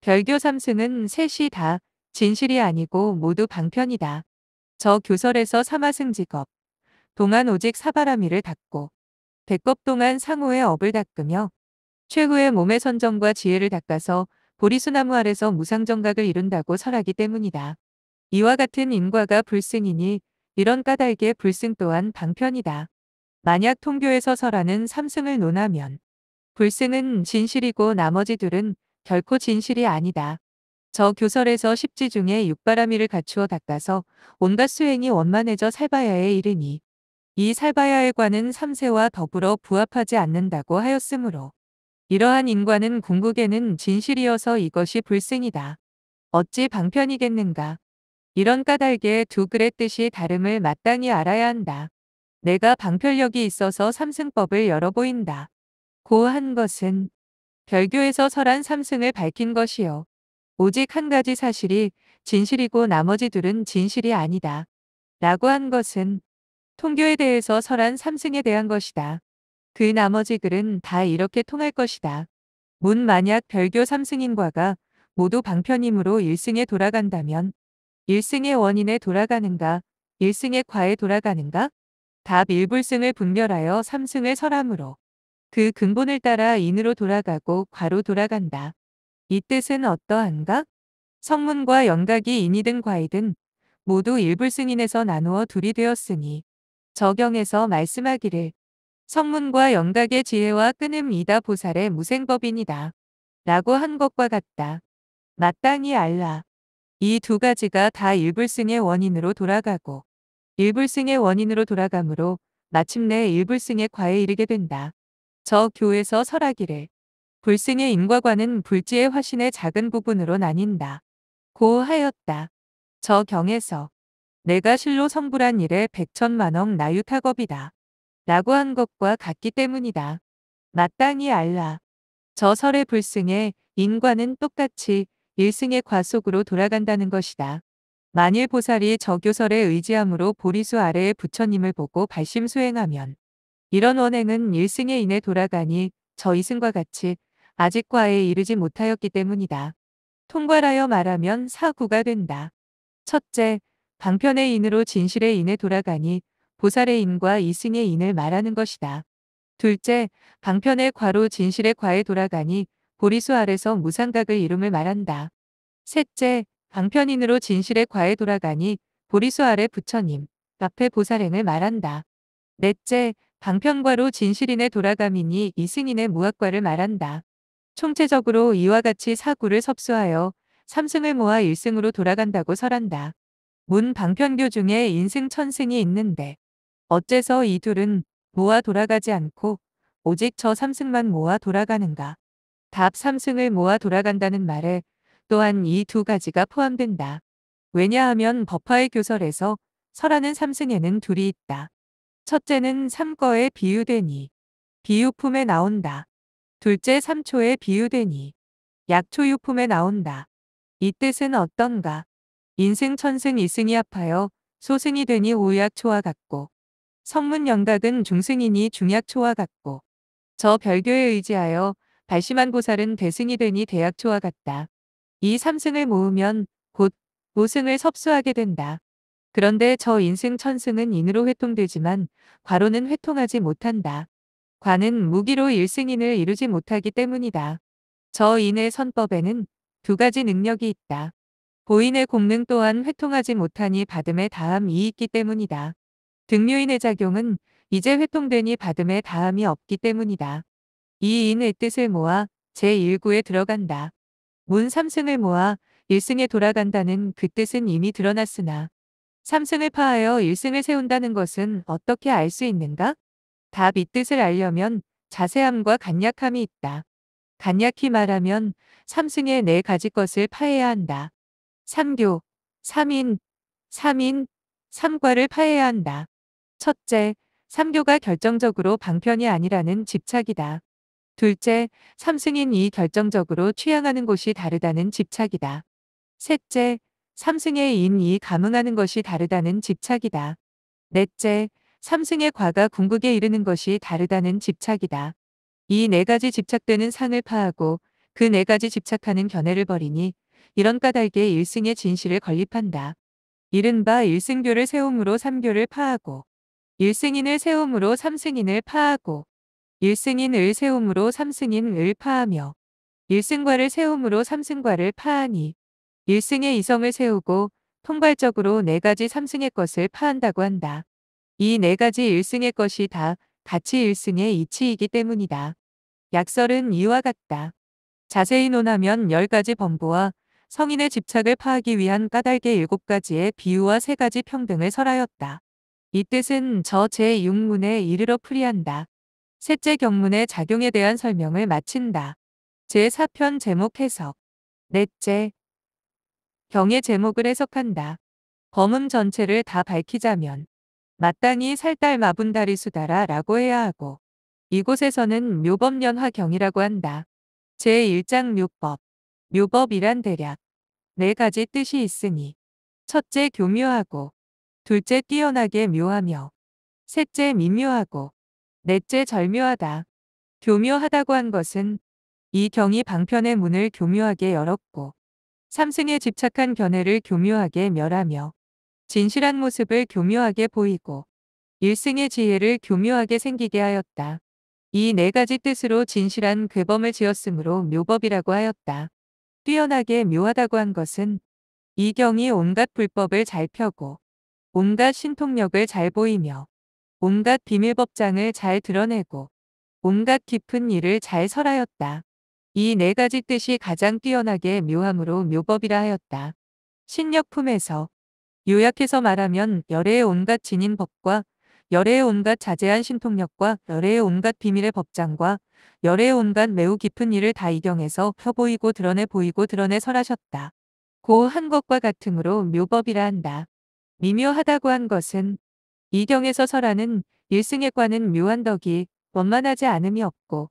별교 삼승은 셋이 다 진실이 아니고 모두 방편이다. 저 교설에서 사마승 직업, 동안 오직 사바라미를 닦고 백법 동안 상호의 업을 닦으며 최후의 몸의 선정과 지혜를 닦아서 보리수나무 아래서 무상정각을 이룬다고 설하기 때문이다. 이와 같은 인과가 불승이니 이런 까닭에 불승 또한 방편이다. 만약 통교에서 설하는 삼승을 논하면 불승은 진실이고 나머지 둘은 결코 진실이 아니다. 저 교설에서 십지 중에 육바라미를 갖추어 닦아서 온갖 수행이 원만해져 살바야에 이르니 이 살바야에 관은 삼세와 더불어 부합하지 않는다고 하였으므로 이러한 인과는 궁극에는 진실이어서 이것이 불승이다. 어찌 방편이겠는가. 이런 까닭에 두 글의 뜻이 다름을 마땅히 알아야 한다. 내가 방편력이 있어서 삼승법을 열어보인다. 고한 것은 별교에서 설한 삼승을 밝힌 것이요. 오직 한 가지 사실이 진실이고 나머지 둘은 진실이 아니다. 라고 한 것은 통교에 대해서 설한 삼승에 대한 것이다. 그 나머지 글은 다 이렇게 통할 것이다. 문 만약 별교 3승인과가 모두 방편임으로 1승에 돌아간다면 1승의 원인에 돌아가는가 1승의 과에 돌아가는가 답 1불승을 분별하여 3승을 설함으로 그 근본을 따라 인으로 돌아가고 과로 돌아간다. 이 뜻은 어떠한가? 성문과 연각이 인이든 과이든 모두 1불승인에서 나누어 둘이 되었으니 적용해서 말씀하기를 성문과 영각의 지혜와 끊음이다 보살의 무생법인이다. 라고 한 것과 같다. 마땅히 알라. 이 두 가지가 다 일불승의 원인으로 돌아가고 일불승의 원인으로 돌아가므로 마침내 일불승의 과에 이르게 된다. 저 교에서 설하기를 불승의 인과관은 불지의 화신의 작은 부분으로 나뉜다. 고하였다. 저 경에서 내가 실로 성불한 일에 백천만억 나유타겁이다. 라고 한 것과 같기 때문이다. 마땅히 알라. 저 설의 불승에 인과는 똑같이 일승의 과속으로 돌아간다는 것이다. 만일 보살이 저교설에 의지함으로 보리수 아래의 부처님을 보고 발심수행하면 이런 원행은 일승에 인해 돌아가니 저 이승과 같이 아직과에 이르지 못하였기 때문이다. 통괄하여 말하면 사구가 된다. 첫째, 방편의 인으로 진실의 인에 돌아가니 보살의 인과 이승의 인을 말하는 것이다. 둘째, 방편의 과로 진실의 과에 돌아가니 보리수 아래서 무상각을 이름을 말한다. 셋째, 방편인으로 진실의 과에 돌아가니 보리수 아래 부처님, 앞에 보살행을 말한다. 넷째, 방편과로 진실인에 돌아가미니 이승인의 무학과를 말한다. 총체적으로 이와 같이 사구를 섭수하여 삼승을 모아 일승으로 돌아간다고 설한다. 문 방편교 중에 인승 천승이 있는데 어째서 이 둘은 모아 돌아가지 않고 오직 저 삼승만 모아 돌아가는가. 답 삼승을 모아 돌아간다는 말에 또한 이 두 가지가 포함된다. 왜냐하면 법화의 교설에서 설하는 삼승에는 둘이 있다. 첫째는 삼거에 비유되니 비유품에 나온다. 둘째 삼초에 비유되니 약초유품에 나온다. 이 뜻은 어떤가? 인승 천승 이승이 합하여 소승이 되니 오약초와 같고 성문영각은 중승이니 중약초와 같고 저 별교에 의지하여 발심한 보살은 대승이 되니 대약초와 같다. 이 삼승을 모으면 곧 오승을 섭수하게 된다. 그런데 저 인승 천승은 인으로 회통되지만 과로는 회통하지 못한다. 과는 무기로 일승인을 이루지 못하기 때문이다. 저 인의 선법에는 두 가지 능력이 있다. 보인의 공능 또한 회통하지 못하니 받음에 다함이 있기 때문이다. 등류인의 작용은 이제 회통되니 받음에 다함이 없기 때문이다. 이 인의 뜻을 모아 제1구에 들어간다. 문 3승을 모아 1승에 돌아간다는 그 뜻은 이미 드러났으나 3승을 파하여 1승을 세운다는 것은 어떻게 알 수 있는가? 답 이 뜻을 알려면 자세함과 간략함이 있다. 간략히 말하면 3승의 네 가지 것을 파해야 한다. 3교, 3인, 3인, 3과를 파해야 한다. 첫째, 삼교가 결정적으로 방편이 아니라는 집착이다. 둘째, 삼승인 이 결정적으로 취향하는 곳이 다르다는 집착이다. 셋째, 삼승의 인 이 감응하는 것이 다르다는 집착이다. 넷째, 삼승의 과가 궁극에 이르는 것이 다르다는 집착이다. 이 네 가지 집착되는 상을 파하고 그 네 가지 집착하는 견해를 버리니 이런 까닭에 일승의 진실을 건립한다. 이른바 일승교를 세움으로 삼교를 파하고 1승인을 세움으로 3승인을 파하고 1승인을 세움으로 3승인을 파하며 1승과를 세움으로 3승과를 파하니 1승의 이성을 세우고 통괄적으로네 가지 3승의 것을 파한다고 한다. 이 네 가지 1승의 것이 다 같이 1승의 이치이기 때문이다. 약설은 이와 같다. 자세히 논하면 1 0가지 범부와 성인의 집착을 파하기 위한 까닭의 7 가지의 비유와 3 가지 평등을 설하였다. 이 뜻은 저 제6문에 이르러 풀이한다. 셋째 경문의 작용에 대한 설명을 마친다. 제4편 제목 해석 넷째 경의 제목을 해석한다. 범음 전체를 다 밝히자면 마땅히 살달 마분다리 수다라 라고 해야 하고 이곳에서는 묘법연화 경이라고 한다. 제1장 묘법 묘법이란 대략 네 가지 뜻이 있으니 첫째 교묘하고 둘째 뛰어나게 묘하며 셋째 미묘하고 넷째 절묘하다. 교묘하다고 한 것은 이 경이 방편의 문을 교묘하게 열었고 삼승에 집착한 견해를 교묘하게 멸하며 진실한 모습을 교묘하게 보이고 일승의 지혜를 교묘하게 생기게 하였다. 이 네 가지 뜻으로 진실한 괴범을 지었으므로 묘법이라고 하였다. 뛰어나게 묘하다고 한 것은 이 경이 온갖 불법을 잘 펴고 온갖 신통력을 잘 보이며 온갖 비밀법장을 잘 드러내고 온갖 깊은 일을 잘 설하였다. 이 네 가지 뜻이 가장 뛰어나게 묘함으로 묘법이라 하였다. 신력품에서 요약해서 말하면 열의 온갖 진인 법과 열의 온갖 자제한 신통력과 열의 온갖 비밀의 법장과 열의 온갖 매우 깊은 일을 다 이경해서 펴보이고 드러내 보이고 드러내 설하셨다. 고 한 것과 같으므로 묘법이라 한다. 미묘하다고 한 것은 이경에서 설하는 일승에관는 묘한 덕이 원만하지 않음이 없고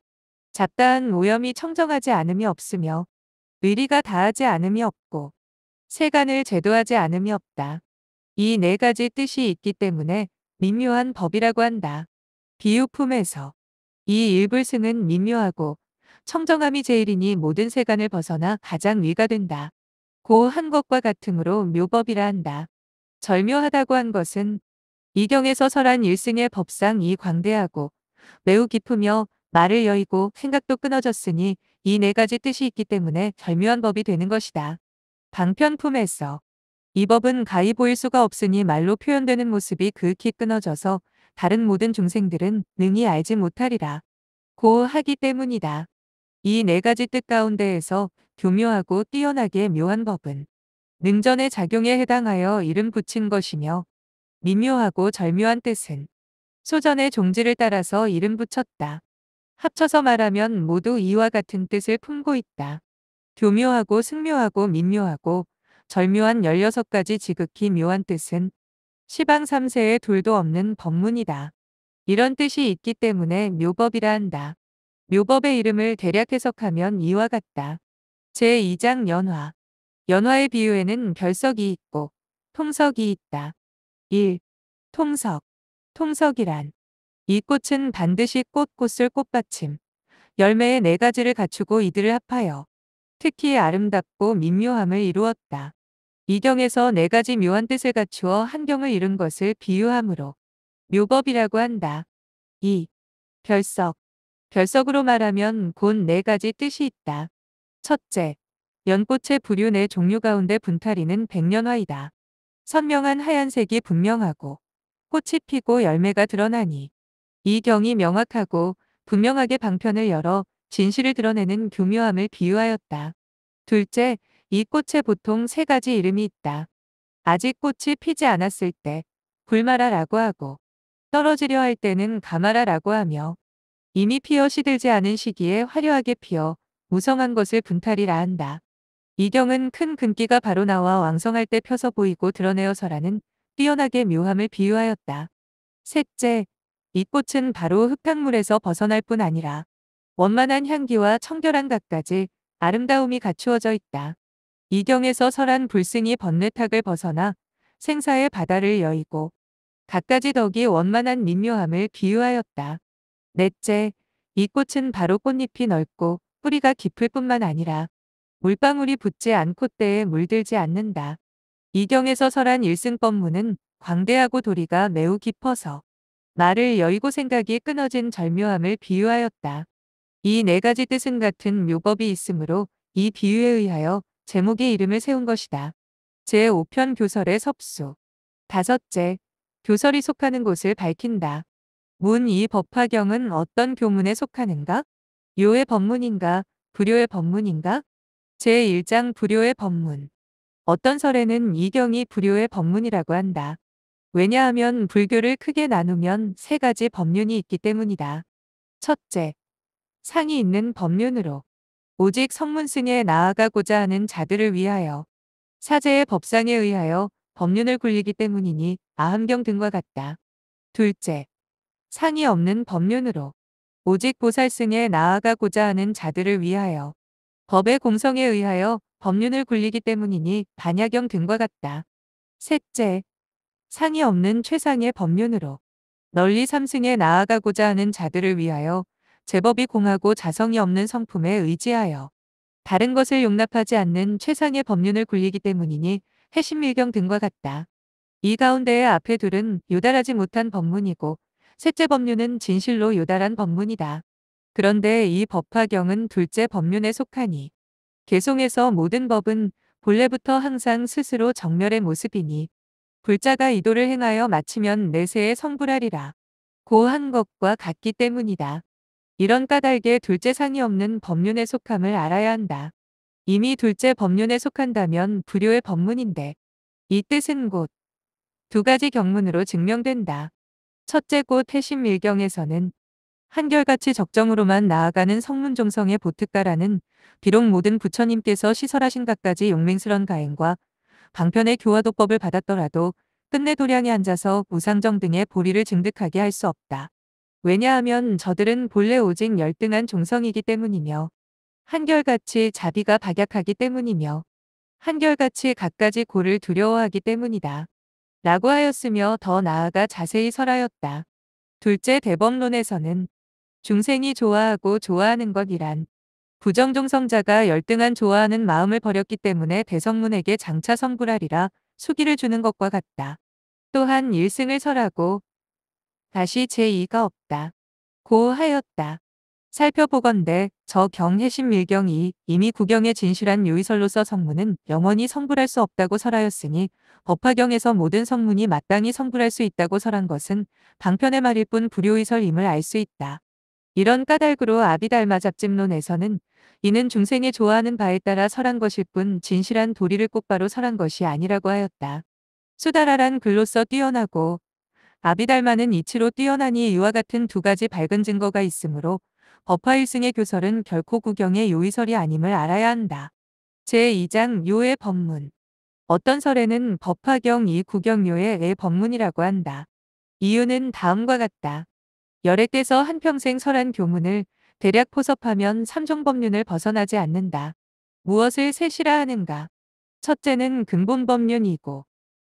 잡다한 오염이 청정하지 않음이 없으며 의리가 다하지 않음이 없고 세간을 제도하지 않음이 없다. 이 네 가지 뜻이 있기 때문에 미묘한 법이라고 한다. 비유품에서 이 일불승은 미묘하고 청정함이 제일이니 모든 세간을 벗어나 가장 위가 된다. 고 한 것과 같으므로 묘법이라 한다. 절묘하다고 한 것은 이경에서 설한 일승의 법상 이 광대하고 매우 깊으며 말을 여의고 생각도 끊어졌으니 이 네 가지 뜻이 있기 때문에 절묘한 법이 되는 것이다. 방편품에서 이 법은 가히 보일 수가 없으니 말로 표현되는 모습이 극히 끊어져서 다른 모든 중생들은 능히 알지 못하리라. 고하기 때문이다. 이 네 가지 뜻 가운데에서 교묘하고 뛰어나게 묘한 법은 능전의 작용에 해당하여 이름 붙인 것이며 미묘하고 절묘한 뜻은 소전의 종지를 따라서 이름 붙였다. 합쳐서 말하면 모두 이와 같은 뜻을 품고 있다. 교묘하고 승묘하고 민묘하고 절묘한 16가지 지극히 묘한 뜻은 시방 3세의 둘도 없는 법문이다. 이런 뜻이 있기 때문에 묘법이라 한다. 묘법의 이름을 대략 해석하면 이와 같다. 제2장 연화 연화의 비유에는 결석이 있고 통석이 있다. 1. 통석. 통석이란 이 꽃은 반드시 꽃꽃을 꽃받침, 열매의 네 가지를 갖추고 이들을 합하여 특히 아름답고 민묘함을 이루었다. 이경에서 네 가지 묘한 뜻을 갖추어 한경을 이룬 것을 비유하므로 묘법이라고 한다. 2. 별석. 별석으로 말하면 곧 네 가지 뜻이 있다. 첫째, 연꽃의 부류 네 종류 가운데 분탈이는 백년화이다. 선명한 하얀색이 분명하고 꽃이 피고 열매가 드러나니 이 경이 명확하고 분명하게 방편을 열어 진실을 드러내는 교묘함을 비유하였다. 둘째, 이 꽃에 보통 세 가지 이름이 있다. 아직 꽃이 피지 않았을 때 굴마라라고 하고 떨어지려 할 때는 가마라라고 하며 이미 피어 시들지 않은 시기에 화려하게 피어 무성한 것을 분탈이라 한다. 이경은 큰 금기가 바로 나와 왕성할 때 펴서 보이고 드러내어서라는 뛰어나게 묘함을 비유하였다. 셋째, 이 꽃은 바로 흙탕물에서 벗어날 뿐 아니라 원만한 향기와 청결한 각까지 아름다움이 갖추어져 있다. 이경에서 설한 불승이 번뇌탁을 벗어나 생사의 바다를 여의고 각가지 덕이 원만한 민묘함을 비유하였다. 넷째, 이 꽃은 바로 꽃잎이 넓고 뿌리가 깊을 뿐만 아니라 물방울이 붙지 않고 때에 물들지 않는다. 이경에서 설한 일승법문은 광대하고 도리가 매우 깊어서 말을 여의고 생각이 끊어진 절묘함을 비유하였다. 이 네 가지 뜻은 같은 묘법이 있으므로 이 비유에 의하여 제목의 이름을 세운 것이다. 제5편 교설의 섭수 다섯째, 교설이 속하는 곳을 밝힌다. 문 이 법화경은 어떤 교문에 속하는가? 요의 법문인가? 불요의 법문인가? 제1장 불효의 법문 어떤 설에는 이경이 불효의 법문이라고 한다. 왜냐하면 불교를 크게 나누면 세 가지 법륜이 있기 때문이다. 첫째, 상이 있는 법륜으로 오직 성문승에 나아가고자 하는 자들을 위하여 사제의 법상에 의하여 법륜을 굴리기 때문이니 아함경 등과 같다. 둘째, 상이 없는 법륜으로 오직 보살승에 나아가고자 하는 자들을 위하여 법의 공성에 의하여 법륜을 굴리기 때문이니 반야경 등과 같다. 셋째, 상이 없는 최상의 법륜으로 널리 삼승에 나아가고자 하는 자들을 위하여 제법이 공하고 자성이 없는 성품에 의지하여 다른 것을 용납하지 않는 최상의 법륜을 굴리기 때문이니 해심밀경 등과 같다. 이 가운데의 앞에 둘은 요달하지 못한 법문이고 셋째 법륜은 진실로 요달한 법문이다. 그런데 이 법화경은 둘째 법륜에 속하니 개송에서 모든 법은 본래부터 항상 스스로 정멸의 모습이니 불자가 이도를 행하여 마치면 내세에 성불하리라. 고한 것과 같기 때문이다. 이런 까닭에 둘째 상이 없는 법륜에 속함을 알아야 한다. 이미 둘째 법륜에 속한다면 불효의 법문인데 이 뜻은 곧 두 가지 경문으로 증명된다. 첫째 곧태심밀경에서는 한결같이 적정으로만 나아가는 성문종성의 보특가라는 비록 모든 부처님께서 시설하신 갖가지 용맹스런 가행과 방편의 교화도법을 받았더라도 끝내 도량에 앉아서 무상정 등의 보리를 증득하게 할 수 없다. 왜냐하면 저들은 본래 오직 열등한 종성이기 때문이며 한결같이 자비가 박약하기 때문이며 한결같이 갖가지 고를 두려워하기 때문이다. 라고 하였으며 더 나아가 자세히 설하였다. 둘째 대법론에서는 중생이 좋아하고 좋아하는 것이란 부정종성자가 열등한 좋아하는 마음을 버렸기 때문에 대성문에게 장차 성불하리라 수기를 주는 것과 같다. 또한 일승을 설하고 다시 제2가 없다. 고하였다. 살펴보건대 저경해심 밀경이 이미 구경에 진실한 요이설로서 성문은 영원히 성불할 수 없다고 설하였으니 법화경에서 모든 성문이 마땅히 성불할 수 있다고 설한 것은 방편의 말일 뿐 불요이설임을 알 수 있다. 이런 까닭으로 아비달마 잡집론에서는 이는 중생이 좋아하는 바에 따라 설한 것일 뿐 진실한 도리를 곧바로 설한 것이 아니라고 하였다. 수다라란 글로써 뛰어나고 아비달마는 이치로 뛰어나니 이와 같은 두 가지 밝은 증거가 있으므로 법화일승의 교설은 결코 구경의 요의설이 아님을 알아야 한다. 제2장 요의 법문 어떤 설에는 법화경 이 구경요의 애 법문이라고 한다. 이유는 다음과 같다. 열에때서 한평생 설한 교문을 대략 포섭하면 삼종법륜을 벗어나지 않는다. 무엇을 셋이라 하는가? 첫째는 근본법륜이고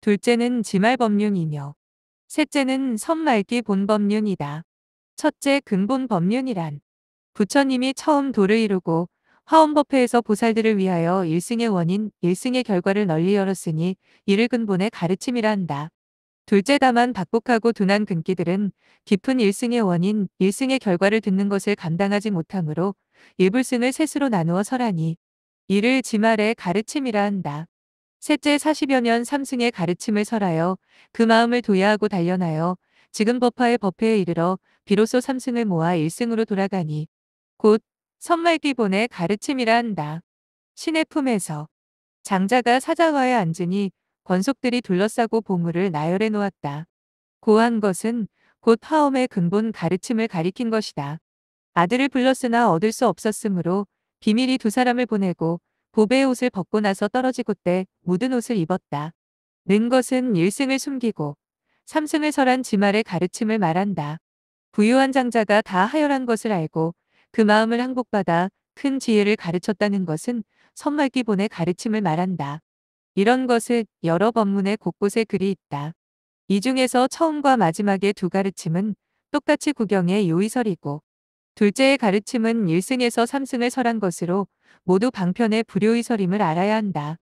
둘째는 지말법륜이며 셋째는 섬말기 본법륜이다. 첫째 근본법륜이란 부처님이 처음 도를 이루고 화엄법회에서 보살들을 위하여 일승의 원인, 일승의 결과를 널리 열었으니 이를 근본의 가르침이라 한다. 둘째 다만 박복하고 둔한 근기들은 깊은 일승의 원인, 일승의 결과를 듣는 것을 감당하지 못하므로 일불승을 셋으로 나누어 설하니 이를 지말의 가르침이라 한다. 셋째 40여 년 삼승의 가르침을 설하여 그 마음을 도야하고 단련하여 지금 법화의 법회에 이르러 비로소 삼승을 모아 일승으로 돌아가니 곧 선말기본의 가르침이라 한다. 신의 품에서 장자가 사자와에 앉으니 권속들이 둘러싸고 보물을 나열해 놓았다. 고한 것은 곧 화엄의 근본 가르침을 가리킨 것이다. 아들을 불렀으나 얻을 수 없었으므로 비밀이 두 사람을 보내고 보배의 옷을 벗고 나서 떨어지고 때 묻은 옷을 입었다. 는 것은 일승을 숨기고 삼승을 설한 지말의 가르침을 말한다. 부유한 장자가 다 하열한 것을 알고 그 마음을 항복받아 큰 지혜를 가르쳤다는 것은 선말기본의 가르침을 말한다. 이런 것은 여러 법문의 곳곳에 글이 있다. 이 중에서 처음과 마지막의 두 가르침은 똑같이 구경의 요이설이고 둘째의 가르침은 1승에서 3승을 설한 것으로 모두 방편의 불요이설임을 알아야 한다.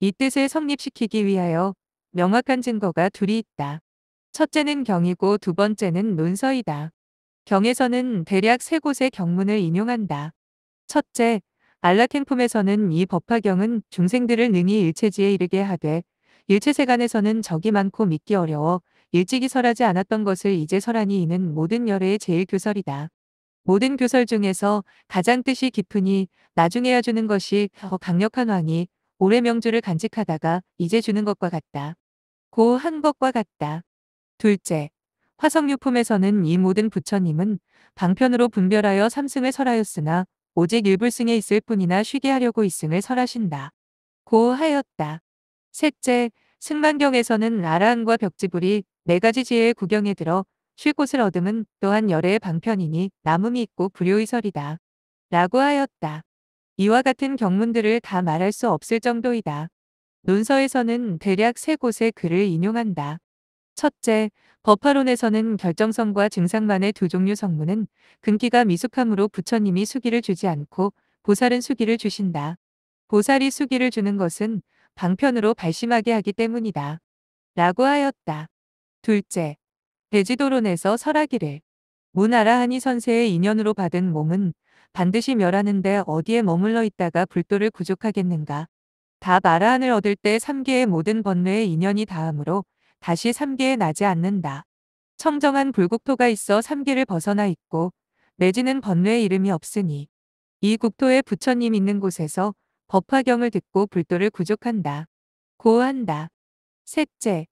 이 뜻을 성립시키기 위하여 명확한 증거가 둘이 있다. 첫째는 경이고 두 번째는 논서이다. 경에서는 대략 세 곳의 경문을 인용한다. 첫째, 알라캠품에서는이 법화경은 중생들을 능히 일체지에 이르게 하되 일체세간에서는 적이 많고 믿기 어려워 일찍이 설하지 않았던 것을 이제 설하니 이는 모든 열애의 제일 교설이다. 모든 교설 중에서 가장 뜻이 깊으니 나중에야 주는 것이 더 강력한 왕이 오래 명주를 간직하다가 이제 주는 것과 같다. 고 한 것과 같다. 둘째, 화성유품에서는 이 모든 부처님은 방편으로 분별하여 삼승을 설하였으나 오직 일불승에 있을 뿐이나 쉬게 하려고 이승을 설하신다. 고하였다. 셋째, 승만경에서는 아라한과 벽지불이 네 가지 지혜의 구경에 들어 쉴 곳을 얻음은 또한 열애의 방편이니 남음이 있고 불효의 설이다. 라고 하였다. 이와 같은 경문들을 다 말할 수 없을 정도이다. 논서에서는 대략 세 곳의 글을 인용한다. 첫째, 법화론에서는 결정성과 증상만의 두 종류 성분은 근기가 미숙함으로 부처님이 수기를 주지 않고 보살은 수기를 주신다. 보살이 수기를 주는 것은 방편으로 발심하게 하기 때문이다. 라고 하였다. 둘째, 대지도론에서 설하기를 문아라하니 선세의 인연으로 받은 몸은 반드시 멸하는데 어디에 머물러 있다가 불도를 구족하겠는가. 다 마라한을 얻을 때 3개의 모든 번뇌의 인연이 다닿으로 다시 삼계에 나지 않는다. 청정한 불국토가 있어 삼계를 벗어나 있고 내지는 번뇌의 이름이 없으니 이 국토에 부처님 있는 곳에서 법화경을 듣고 불도를 구족한다. 고한다. 셋째,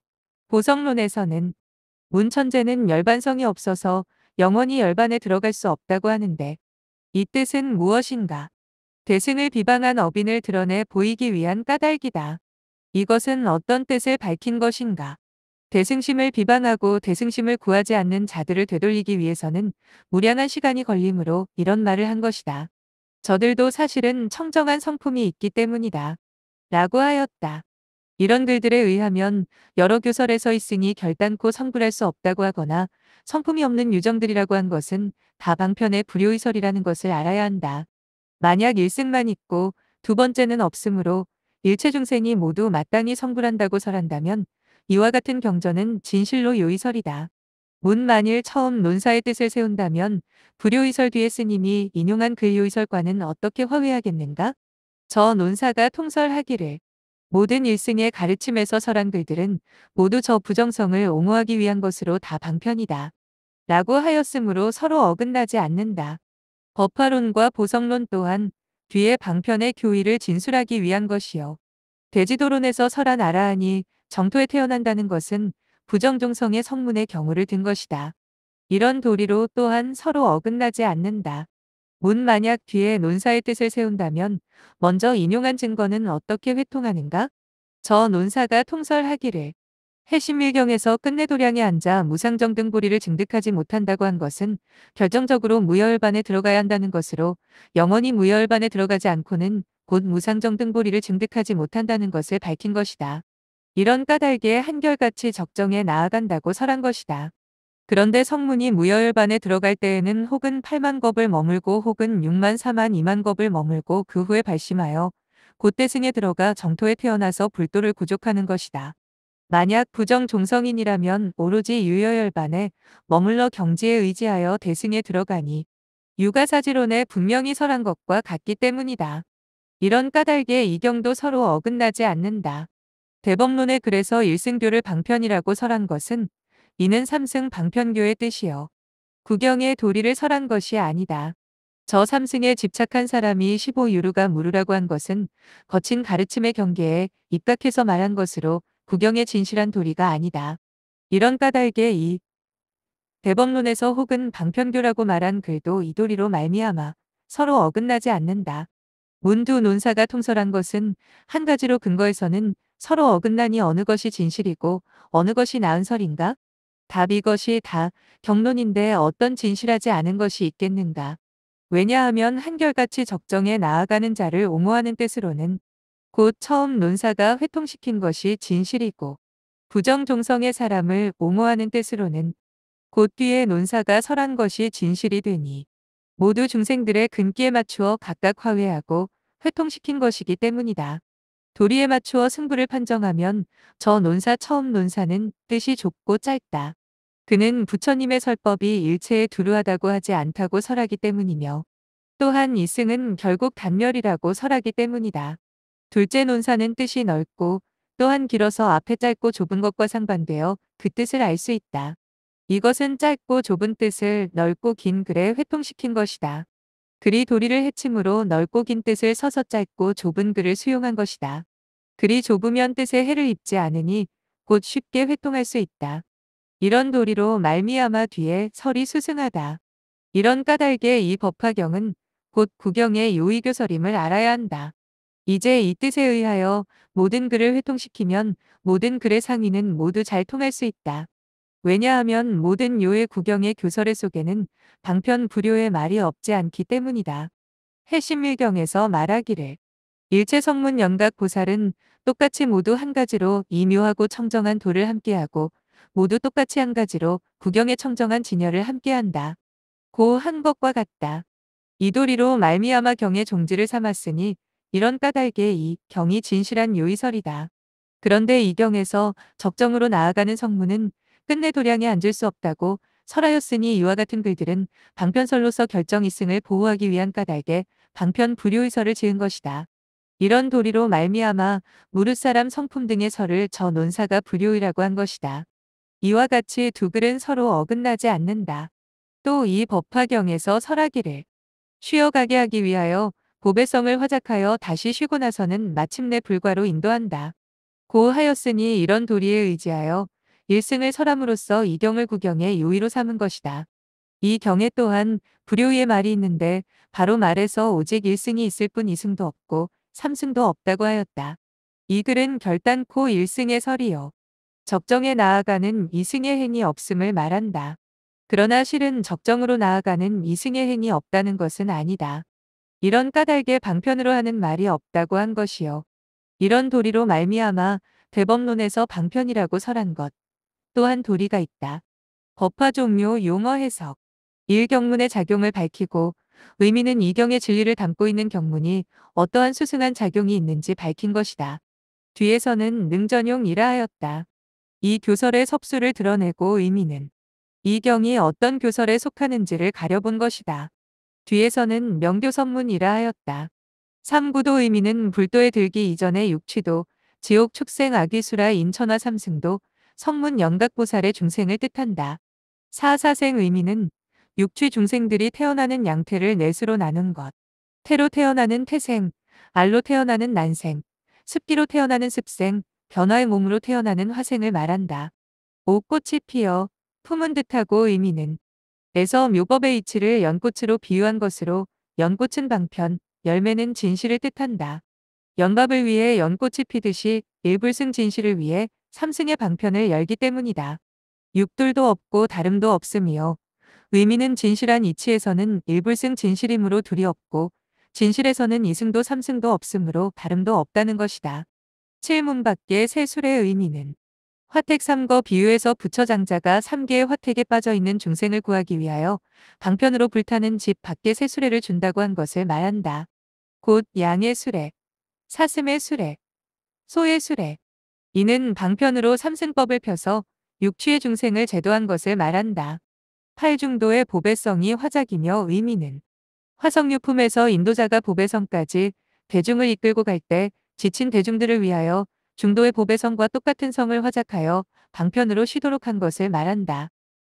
보성론에서는 문천재는 열반성이 없어서 영원히 열반에 들어갈 수 없다고 하는데 이 뜻은 무엇인가? 대승을 비방한 어빈을 드러내 보이기 위한 까닭이다. 이것은 어떤 뜻을 밝힌 것인가? 대승심을 비방하고 대승심을 구하지 않는 자들을 되돌리기 위해서는 무량한 시간이 걸리므로 이런 말을 한 것이다. 저들도 사실은 청정한 성품이 있기 때문이다. 라고 하였다. 이런 글들에 의하면 여러 교설에서 있으니 결단코 성불할 수 없다고 하거나 성품이 없는 유정들이라고 한 것은 다 방편의 불효의설이라는 것을 알아야 한다. 만약 일승만 있고 두 번째는 없으므로 일체 중생이 모두 마땅히 성불한다고 설한다면 이와 같은 경전은 진실로 요이설이다. 문만일 처음 논사의 뜻을 세운다면 불요이설 뒤에 스님이 인용한 그요이설과는 어떻게 화해하겠는가? 저 논사가 통설하기를 모든 일승의 가르침에서 설한 글들은 모두 저 부정성을 옹호하기 위한 것으로 다 방편이다. 라고 하였으므로 서로 어긋나지 않는다. 법화론과 보성론 또한 뒤에 방편의 교의를 진술하기 위한 것이요. 대지도론에서 설한 아라하니 정토에 태어난다는 것은 부정종성의 성문의 경우를 든 것이다. 이런 도리로 또한 서로 어긋나지 않는다. 문 만약 뒤에 논사의 뜻을 세운다면 먼저 인용한 증거는 어떻게 회통하는가? 저 논사가 통설하기를 해심밀경에서 끝내 도량에 앉아 무상정 등 보리를 증득하지 못한다고 한 것은 결정적으로 무열반에 들어가야 한다는 것으로 영원히 무열반에 들어가지 않고는 곧 무상정 등 보리를 증득하지 못한다는 것을 밝힌 것이다. 이런 까닭에 한결같이 적정에 나아간다고 설한 것이다. 그런데 성문이 무여열반에 들어갈 때에는 혹은 8만 겁을 머물고 혹은 6만 4만 2만 겁을 머물고 그 후에 발심하여 곧대승에 들어가 정토에 태어나서 불도를 구족하는 것이다. 만약 부정 종성인이라면 오로지 유여열반에 머물러 경지에 의지하여 대승에 들어가니 유가사지론에 분명히 설한 것과 같기 때문이다. 이런 까닭에 이경도 서로 어긋나지 않는다. 대법론에 그래서 일승교를 방편이라고 설한 것은 이는 삼승 방편교의 뜻이요. 구경의 도리를 설한 것이 아니다. 저 삼승에 집착한 사람이 15유루가 무르라고한 것은 거친 가르침의 경계에 입각해서 말한 것으로 구경의 진실한 도리가 아니다. 이런 까닭에 이 대법론에서 혹은 방편교라고 말한 글도 이 도리로 말미암아 서로 어긋나지 않는다. 문두 논사가 통설한 것은 한 가지로 근거해서는 서로 어긋나니 어느 것이 진실이고 어느 것이 나은 설인가? 답 이것이 다 경론인데 어떤 진실하지 않은 것이 있겠는가? 왜냐하면 한결같이 적정에 나아가는 자를 옹호하는 뜻으로는 곧 처음 논사가 회통시킨 것이 진실이고 부정종성의 사람을 옹호하는 뜻으로는 곧 뒤에 논사가 설한 것이 진실이 되니 모두 중생들의 근기에 맞추어 각각 화해하고 회통시킨 것이기 때문이다. 도리에 맞추어 승부를 판정하면 저 논사 처음 논사는 뜻이 좁고 짧다. 그는 부처님의 설법이 일체에 두루하다고 하지 않다고 설하기 때문이며 또한 이승은 결국 단멸이라고 설하기 때문이다. 둘째 논사는 뜻이 넓고 또한 길어서 앞에 짧고 좁은 것과 상반되어 그 뜻을 알 수 있다. 이것은 짧고 좁은 뜻을 넓고 긴 글에 회통시킨 것이다. 글이 도리를 해침으로 넓고 긴 뜻을 서서 짧고 좁은 글을 수용한 것이다. 글이 좁으면 뜻에 해를 입지 않으니 곧 쉽게 회통할 수 있다. 이런 도리로 말미암아 뒤에 설이 수승하다. 이런 까닭에 이 법화경은 곧 구경의 요의교설임을 알아야 한다. 이제 이 뜻에 의하여 모든 글을 회통시키면 모든 글의 상위는 모두 잘 통할 수 있다. 왜냐하면 모든 요의 구경의 교설의 속에는 방편불효의 말이 없지 않기 때문이다. 해심밀경에서 말하기를 일체 성문 영각 보살은 똑같이 모두 한 가지로 이 묘하고 청정한 도를 함께하고 모두 똑같이 한 가지로 구경의 청정한 진열을 함께한다. 고 한 것과 같다. 이 도리로 말미암아 경의 종지를 삼았으니 이런 까닭에 이 경이 진실한 요이설이다. 그런데 이 경에서 적정으로 나아가는 성문은 끝내 도량에 앉을 수 없다고 설하였으니 이와 같은 글들은 방편설로서 결정 이승을 보호하기 위한 까닭에 방편 불효의설을 지은 것이다. 이런 도리로 말미암아 무릇사람 성품 등의 설을 저 논사가 불효이라고 한 것이다. 이와 같이 두 글은 서로 어긋나지 않는다. 또 이 법화경에서 설하기를 쉬어가게 하기 위하여 고배성을 화작하여 다시 쉬고 나서는 마침내 불과로 인도한다. 고하였으니 이런 도리에 의지하여 일승을 설함으로써 이경을 구경해 요의로 삼은 것이다. 이 경에 또한 불효의 말이 있는데 바로 말에서 오직 일승이 있을 뿐 이승도 없고 삼승도 없다고 하였다. 이 글은 결단코 일승의 설이요. 적정에 나아가는 이승의 행이 없음을 말한다. 그러나 실은 적정으로 나아가는 이승의 행이 없다는 것은 아니다. 이런 까닭에 방편으로 하는 말이 없다고 한 것이요. 이런 도리로 말미암아 대법론에서 방편이라고 설한 것. 또한 도리가 있다. 법화 종료 용어 해석 일경문의 작용을 밝히고 의미는 이경의 진리를 담고 있는 경문이 어떠한 수승한 작용이 있는지 밝힌 것이다. 뒤에서는 능전용이라 하였다. 이 교설의 섭수를 드러내고 의미는 이경이 어떤 교설에 속하는지를 가려본 것이다. 뒤에서는 명교선문이라 하였다. 삼구도 의미는 불도에 들기 이전의 육취도, 지옥 축생 아기수라 인천화 삼승도, 성문 영각보살의 중생을 뜻한다. 사사생 의미는 육취 중생들이 태어나는 양태를 넷으로 나눈 것. 태로 태어나는 태생, 알로 태어나는 난생, 습기로 태어나는 습생, 변화의 몸으로 태어나는 화생을 말한다. 오 꽃이 피어 품은 듯하고 의미는 에서 묘법의 이치를 연꽃으로 비유한 것으로 연꽃은 방편, 열매는 진실을 뜻한다. 연밥을 위해 연꽃이 피듯이 일불승 진실을 위해 삼승의 방편을 열기 때문이다. 육돌도 없고 다름도 없음이요. 의미는 진실한 이치에서는 일불승 진실이므로 둘이 없고 진실에서는 이승도 삼승도 없으므로 다름도 없다는 것이다. 칠문 밖에 세술의 의미는 화택 삼거 비유에서 부처장자가 3개의 화택에 빠져있는 중생을 구하기 위하여 방편으로 불타는 집 밖에 세수레를 준다고 한 것을 말한다. 곧 양의 수레, 사슴의 수레, 소의 수레, 이는 방편으로 삼승법을 펴서 육취의 중생을 제도한 것을 말한다. 팔중도의 보배성이 화작이며 의미는 화성유품에서 인도자가 보배성까지 대중을 이끌고 갈 때 지친 대중들을 위하여 중도의 보배성과 똑같은 성을 화작하여 방편으로 쉬도록 한 것을 말한다.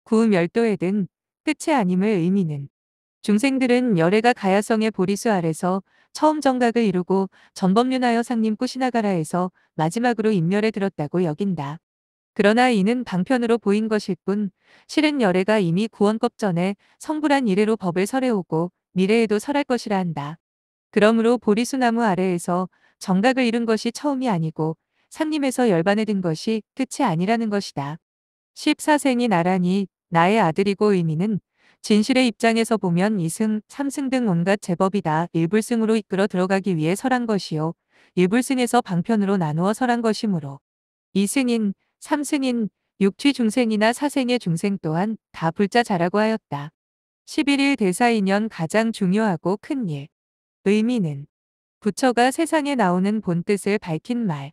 구음 열도에 든 끝이 아님을 의미는 중생들은 열애가 가야성의 보리수 아래서 처음 정각을 이루고 전범윤하여 상님 꾸시나가라에서 마지막으로 인멸에 들었다고 여긴다. 그러나 이는 방편으로 보인 것일 뿐 실은 열애가 이미 구원법 전에 성불한 이래로 법을 설해오고 미래에도 설할 것이라 한다. 그러므로 보리수나무 아래에서 정각을 이룬 것이 처음이 아니고 상님에서 열반에 든 것이 끝이 아니라는 것이다. 14생이 나란히 나의 아들이고 의미는 진실의 입장에서 보면 2승, 3승 등 온갖 제법이다 1불승으로 이끌어 들어가기 위해 설한 것이요. 1불승에서 방편으로 나누어 설한 것이므로. 2승인, 3승인, 육취 중생이나 사생의 중생 또한 다 불자자라고 하였다. 11일 대사인연 가장 중요하고 큰 일. 의미는 부처가 세상에 나오는 본뜻을 밝힌 말.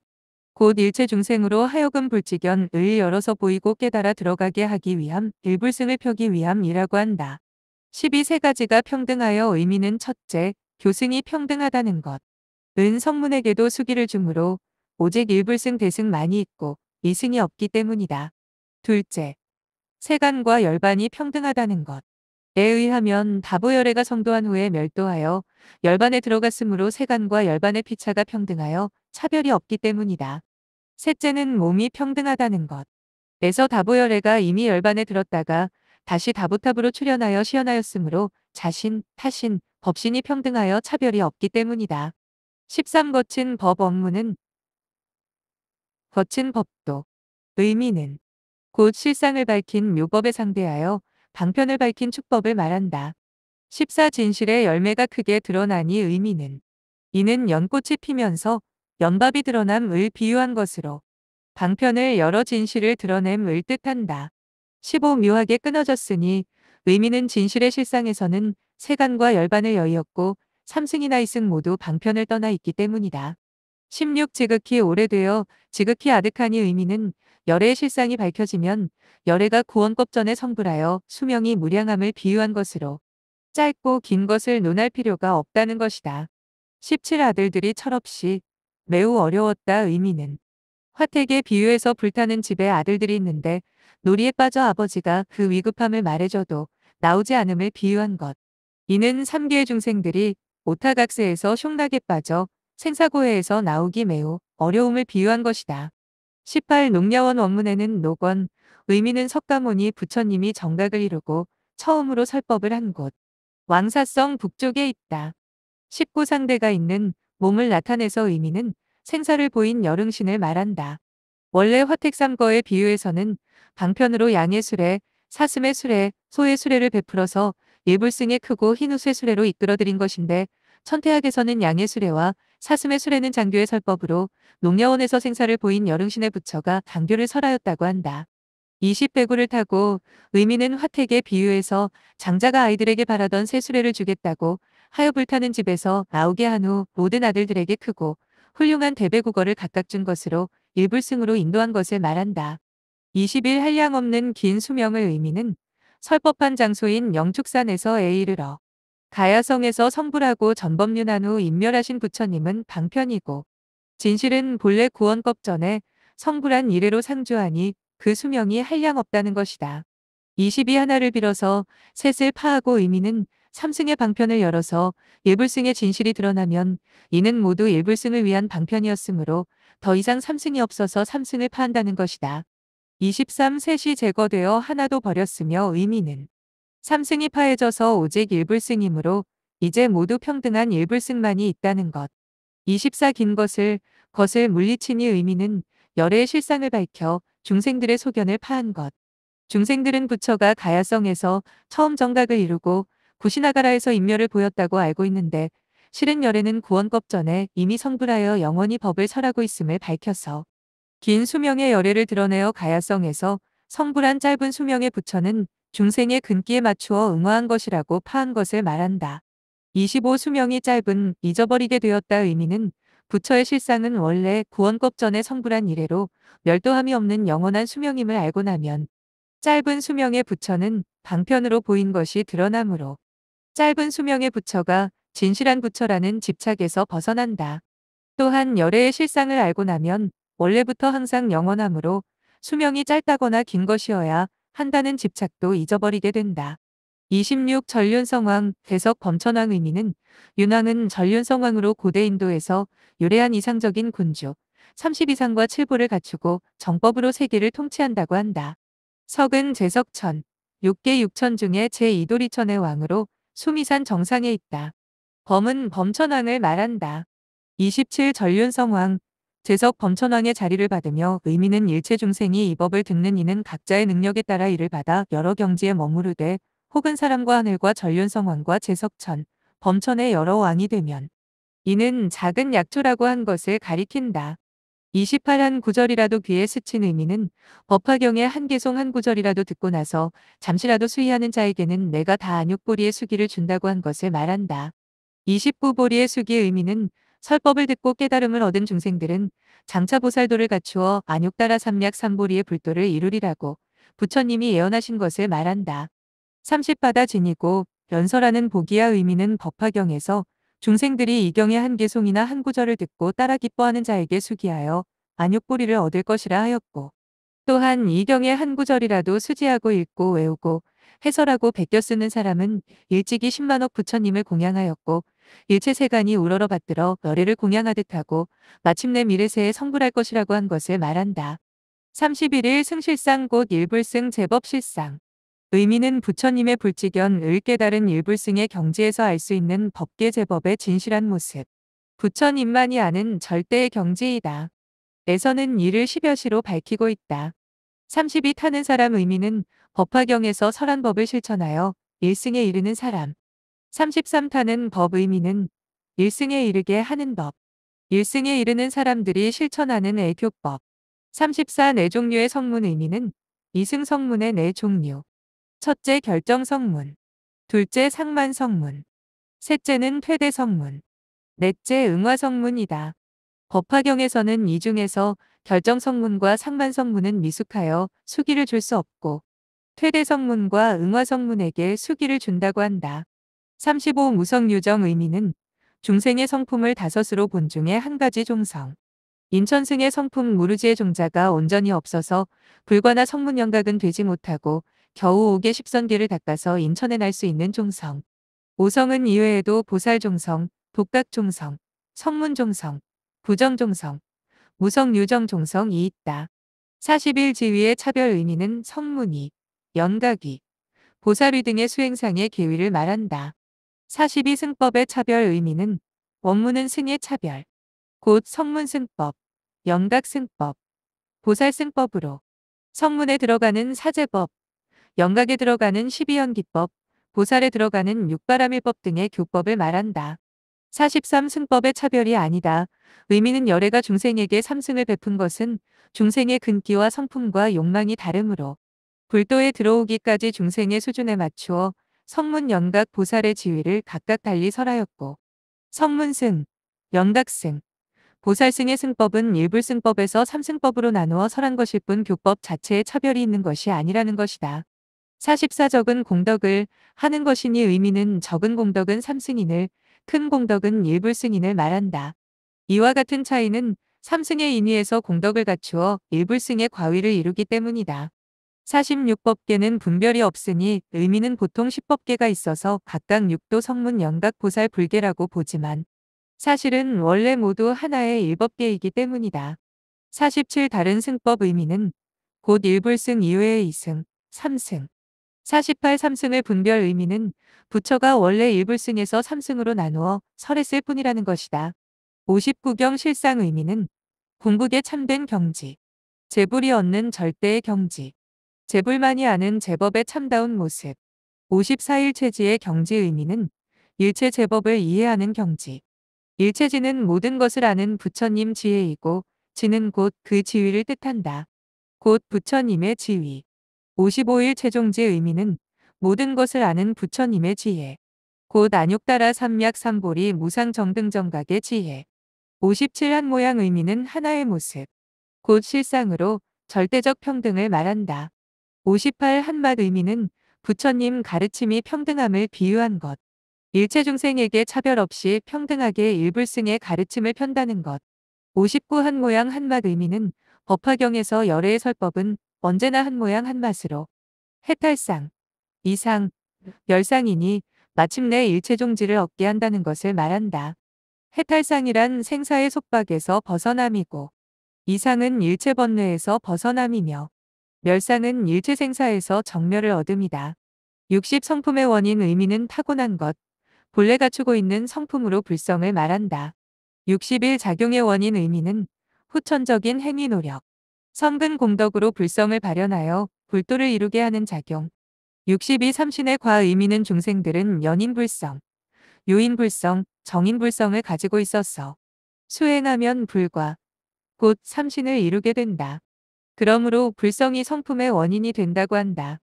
곧 일체 중생으로 하여금 불지견을 열어서 보이고 깨달아 들어가게 하기 위함, 일불승을 펴기 위함이라고 한다. 12세 가지가 평등하여 의미는 첫째, 교승이 평등하다는 것. 은 성문에게도 수기를 주므로 오직 일불승 대승많이 있고 이승이 없기 때문이다. 둘째, 세간과 열반이 평등하다는 것. 에 의하면 다보열애가 성도한 후에 멸도하여 열반에 들어갔으므로 세간과 열반의 피차가 평등하여 차별이 없기 때문이다. 셋째는 몸이 평등하다는 것. 에서 다보열애가 이미 열반에 들었다가 다시 다보탑으로 출현하여 시연하였으므로 자신, 타신, 법신이 평등하여 차별이 없기 때문이다. 13 거친 법 업무는 거친 법도 의미는 곧 실상을 밝힌 묘법에 상대하여 방편을 밝힌 축법을 말한다. 14진실의 열매가 크게 드러나니 의미는 이는 연꽃이 피면서 연밥이 드러남을 비유한 것으로 방편을 여러 진실을 드러냄을 뜻한다. 15 묘하게 끊어졌으니 의미는 진실의 실상에서는 세간과 열반을 여의었고 삼승이나 이승 모두 방편을 떠나 있기 때문이다. 16 지극히 오래되어 지극히 아득하니 의미는 열의 실상이 밝혀지면 열애가 구원법전에 성불하여 수명이 무량함을 비유한 것으로 짧고 긴 것을 논할 필요가 없다는 것이다. 17 아들들이 철없이 매우 어려웠다 의미는 화택의 비유에서 불타는 집에 아들들이 있는데 놀이에 빠져 아버지가 그 위급함을 말해줘도 나오지 않음을 비유한 것. 이는 3개의 중생들이 오타각세에서 흉나게 빠져 생사고해에서 나오기 매우 어려움을 비유한 것이다. 18 농야원 원문에는 노건, 의미는 석가모니 부처님이 정각을 이루고 처음으로 설법을 한 곳, 왕사성 북쪽에 있다. 19 상대가 있는 몸을 나타내서 의미는 생사를 보인 여릉신을 말한다. 원래 화택삼거의 비유에서는 방편으로 양의 수레, 사슴의 수레, 소의 수레를 베풀어서 예불승의 크고 흰 우쇠 수레로 이끌어들인 것인데 천태학에서는 양의 수레와 사슴의 수레는 장교의 설법으로 농야원에서 생사를 보인 여릉신의 부처가 장교를 설하였다고 한다. 20배구를 타고 의미는 화택에 비유해서 장자가 아이들에게 바라던 새 수레를 주겠다고 하여 불타는 집에서 나오게 한 후 모든 아들들에게 크고 훌륭한 대배국어를 각각 준 것으로 일불승으로 인도한 것을 말한다. 20일 한량 없는 긴 수명의 의미는 설법한 장소인 영축산에서 에이르러 가야성에서 성불하고 전범륜한 후 인멸하신 부처님은 방편이고 진실은 본래 구원법 전에 성불한 이래로 상주하니 그 수명이 한량없다는 것이다. 22 하나를 빌어서 셋을 파하고 의미는 삼승의 방편을 열어서 일불승의 진실이 드러나면 이는 모두 일불승을 위한 방편이었으므로 더 이상 삼승이 없어서 삼승을 파한다는 것이다. 23 셋이 제거되어 하나도 버렸으며 의미는 3승이 파해져서 오직 1불승이므로 이제 모두 평등한 1불승만이 있다는 것. 24긴 것을 것을 물리치니 의미는 열의 실상을 밝혀 중생들의 소견을 파한 것. 중생들은 부처가 가야성에서 처음 정각을 이루고 구시나가라에서 인멸을 보였다고 알고 있는데 실은 열에는 구원법 전에 이미 성불하여 영원히 법을 설하고 있음을 밝혀서 긴 수명의 열애를 드러내어 가야성에서 성불한 짧은 수명의 부처는 중생의 근기에 맞추어 응화한 것이라고 파한 것을 말한다. 25 수명이 짧은 잊어버리게 되었다 의미는 부처의 실상은 원래 구원법 전에 성불한 이래로 멸도함이 없는 영원한 수명임을 알고 나면 짧은 수명의 부처는 방편으로 보인 것이 드러나므로 짧은 수명의 부처가 진실한 부처라는 집착에서 벗어난다. 또한 열애의 실상을 알고 나면 원래부터 항상 영원하므로 수명이 짧다거나 긴 것이어야 한다는 집착도 잊어버리게 된다. 26 전륜성왕 대석 범천왕 의미는 윤왕은 전륜성왕으로 고대 인도에서 유래한 이상적인 군주 30 이상과 7부를 갖추고 정법으로 세계를 통치한다고 한다. 석은 제석천 6개 6천 중에 제2도리천의 왕으로 수미산 정상에 있다. 범은 범천왕을 말한다. 27 전륜성왕 재석 범천왕의 자리를 받으며 의미는 일체 중생이 이 법을 듣는 이는 각자의 능력에 따라 이를 받아 여러 경지에 머무르되 혹은 사람과 하늘과 전륜성왕과 재석천 범천의 여러 왕이 되면 이는 작은 약초라고 한 것을 가리킨다. 28한 구절이라도 귀에 스친 의미는 법화경의 한 개송 한 구절이라도 듣고 나서 잠시라도 수의하는 자에게는 내가 다안육보리의 수기를 준다고 한 것을 말한다. 29보리의 수기의 의미는 설법을 듣고 깨달음을 얻은 중생들은 장차 보살도를 갖추어 안육따라 삼략 삼보리의 불도를 이루리라고 부처님이 예언하신 것을 말한다. 삼십바다 지니고 연설하는 보기와 의미는 법화경에서 중생들이 이 경의 한 개송이나 한 구절을 듣고 따라 기뻐하는 자에게 수기하여 안육보리를 얻을 것이라 하였고 또한 이 경의 한 구절이라도 수지하고 읽고 외우고 해설하고 베껴 쓰는 사람은 일찍이 1 0만억 부처님을 공양하였고 일체세간이 우러러 받들어 너래를 공양하듯 하고 마침내 미래세에 성불할 것이라고 한 것을 말한다. 31일 승실상 곧 일불승 제법실상 의미는 부처님의 불지견을 깨달은 일불승의 경지에서 알 수 있는 법계 제법의 진실한 모습. 부처님만이 아는 절대의 경지이다. 에서는 이를 십여시로 밝히고 있다. 32 타는 사람 의미는 법화경에서 설한법을 실천하여 일승에 이르는 사람. 33타는 법 의미는 일승에 이르게 하는 법. 일승에 이르는 사람들이 실천하는 애교법. 34 네 종류의 성문 의미는 이승 성문의 네 종류. 첫째 결정 성문. 둘째 상만 성문. 셋째는 퇴대 성문. 넷째 응화 성문이다. 법화경에서는 이 중에서 결정 성문과 상만 성문은 미숙하여 수기를 줄 수 없고 퇴대성문과 응화성문에게 수기를 준다고 한다. 35 무성유정 의미는 중생의 성품을 다섯으로 본중에한 가지 종성. 인천승의 성품 무르지의 종자가 온전히 없어서 불과나 성문 연각은 되지 못하고 겨우 옥의 십선계를 닦아서 인천에 날 수 있는 종성. 오성은 이외에도 보살종성, 독각종성, 성문종성, 부정종성, 무성유정종성이 있다. 41 지위의 차별 의미는 성문이 연각이보살리 등의 수행상의 계위를 말한다. 42승법의 차별 의미는 원문은 승의 차별, 곧 성문승법, 연각승법, 보살승법으로 성문에 들어가는 사제법, 연각에 들어가는 12연기법, 보살에 들어가는 육바라밀법 등의 교법을 말한다. 43승법의 차별이 아니다. 의미는 열애가 중생에게 삼승을 베푼 것은 중생의 근기와 성품과 욕망이 다르므로 불도에 들어오기까지 중생의 수준에 맞추어 성문 연각 보살의 지위를 각각 달리 설하였고 성문승, 연각승, 보살승의 승법은 일불승법에서 삼승법으로 나누어 설한 것일 뿐 교법 자체에 차별이 있는 것이 아니라는 것이다. 44적은 공덕을 하는 것이니 의미는 적은 공덕은 삼승인을, 큰 공덕은 일불승인을 말한다. 이와 같은 차이는 삼승의 인위에서 공덕을 갖추어 일불승의 과위를 이루기 때문이다. 46법계는 분별이 없으니 의미는 보통 10법계가 있어서 각각 6도 성문 연각 보살 불계라고 보지만 사실은 원래 모두 하나의 1법계이기 때문이다. 47 다른 승법 의미는 곧 1불승 이외의 2승, 3승. 48 3승을 분별 의미는 부처가 원래 1불승에서 3승으로 나누어 설했을 뿐이라는 것이다. 59경 실상 의미는 궁극에 참된 경지, 재불이 얻는 절대의 경지. 재불만이 아는 제법의 참다운 모습. 54일 체지의 경지 의미는 일체 제법을 이해하는 경지. 일체지는 모든 것을 아는 부처님 지혜이고 지는 곧 그 지위를 뜻한다. 곧 부처님의 지위. 55일 최종지 의미는 모든 것을 아는 부처님의 지혜. 곧 안욕따라 삼약 삼보리 무상 정등정각의 지혜. 57한 모양 의미는 하나의 모습. 곧 실상으로 절대적 평등을 말한다. 58 한맛 의미는 부처님 가르침이 평등함을 비유한 것. 일체 중생에게 차별 없이 평등하게 일불승의 가르침을 편다는 것. 59 한모양 한맛 의미는 법화경에서 열애의 설법은 언제나 한모양 한맛으로 해탈상, 이상, 열상이니 마침내 일체종지를 얻게 한다는 것을 말한다. 해탈상이란 생사의 속박에서 벗어남이고 이상은 일체번뇌에서 벗어남이며 멸상은 일체생사에서 정멸을 얻음이다. 60 성품의 원인 의미는 타고난 것, 본래 갖추고 있는 성품으로 불성을 말한다. 61 작용의 원인 의미는 후천적인 행위 노력, 성근 공덕으로 불성을 발현하여 불도를 이루게 하는 작용. 62 삼신의 과 의미는 중생들은 연인불성, 유인불성 정인불성을 가지고 있었어. 수행하면 불과, 곧 삼신을 이루게 된다. 그러므로 불성이 성품의 원인이 된다고 한다.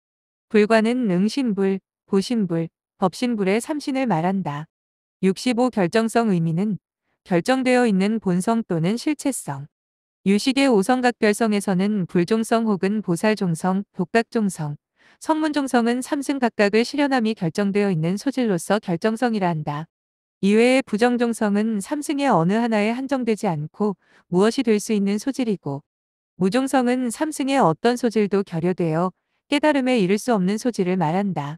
불과는 응신불, 보신불, 법신불의 삼신을 말한다. 65 결정성 의미는 결정되어 있는 본성 또는 실체성. 유식의 오성각별성에서는 불종성 혹은 보살종성, 독각종성, 성문종성은 삼승 각각을 실현함이 결정되어 있는 소질로서 결정성이라 한다. 이외의 부정종성은 삼승의 어느 하나에 한정되지 않고 무엇이 될 수 있는 소질이고 무종성은 삼승의 어떤 소질도 결여되어 깨달음에 이를 수 없는 소질을 말한다.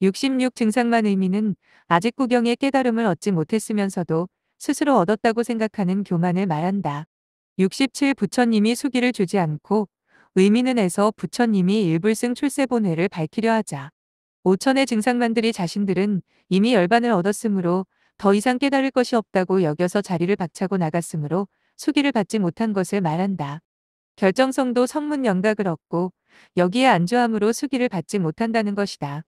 66 증상만 의미는 아직 구경의 깨달음을 얻지 못했으면서도 스스로 얻었다고 생각하는 교만을 말한다. 67 부처님이 수기를 주지 않고 의미는 에서 부처님이 일불승 출세본회를 밝히려 하자. 5천의 증상만들이 자신들은 이미 열반을 얻었으므로 더 이상 깨달을 것이 없다고 여겨서 자리를 박차고 나갔으므로 수기를 받지 못한 것을 말한다. 결정성도 성문 영각을 얻고 여기에 안주함으로 수기를 받지 못한다는 것이다.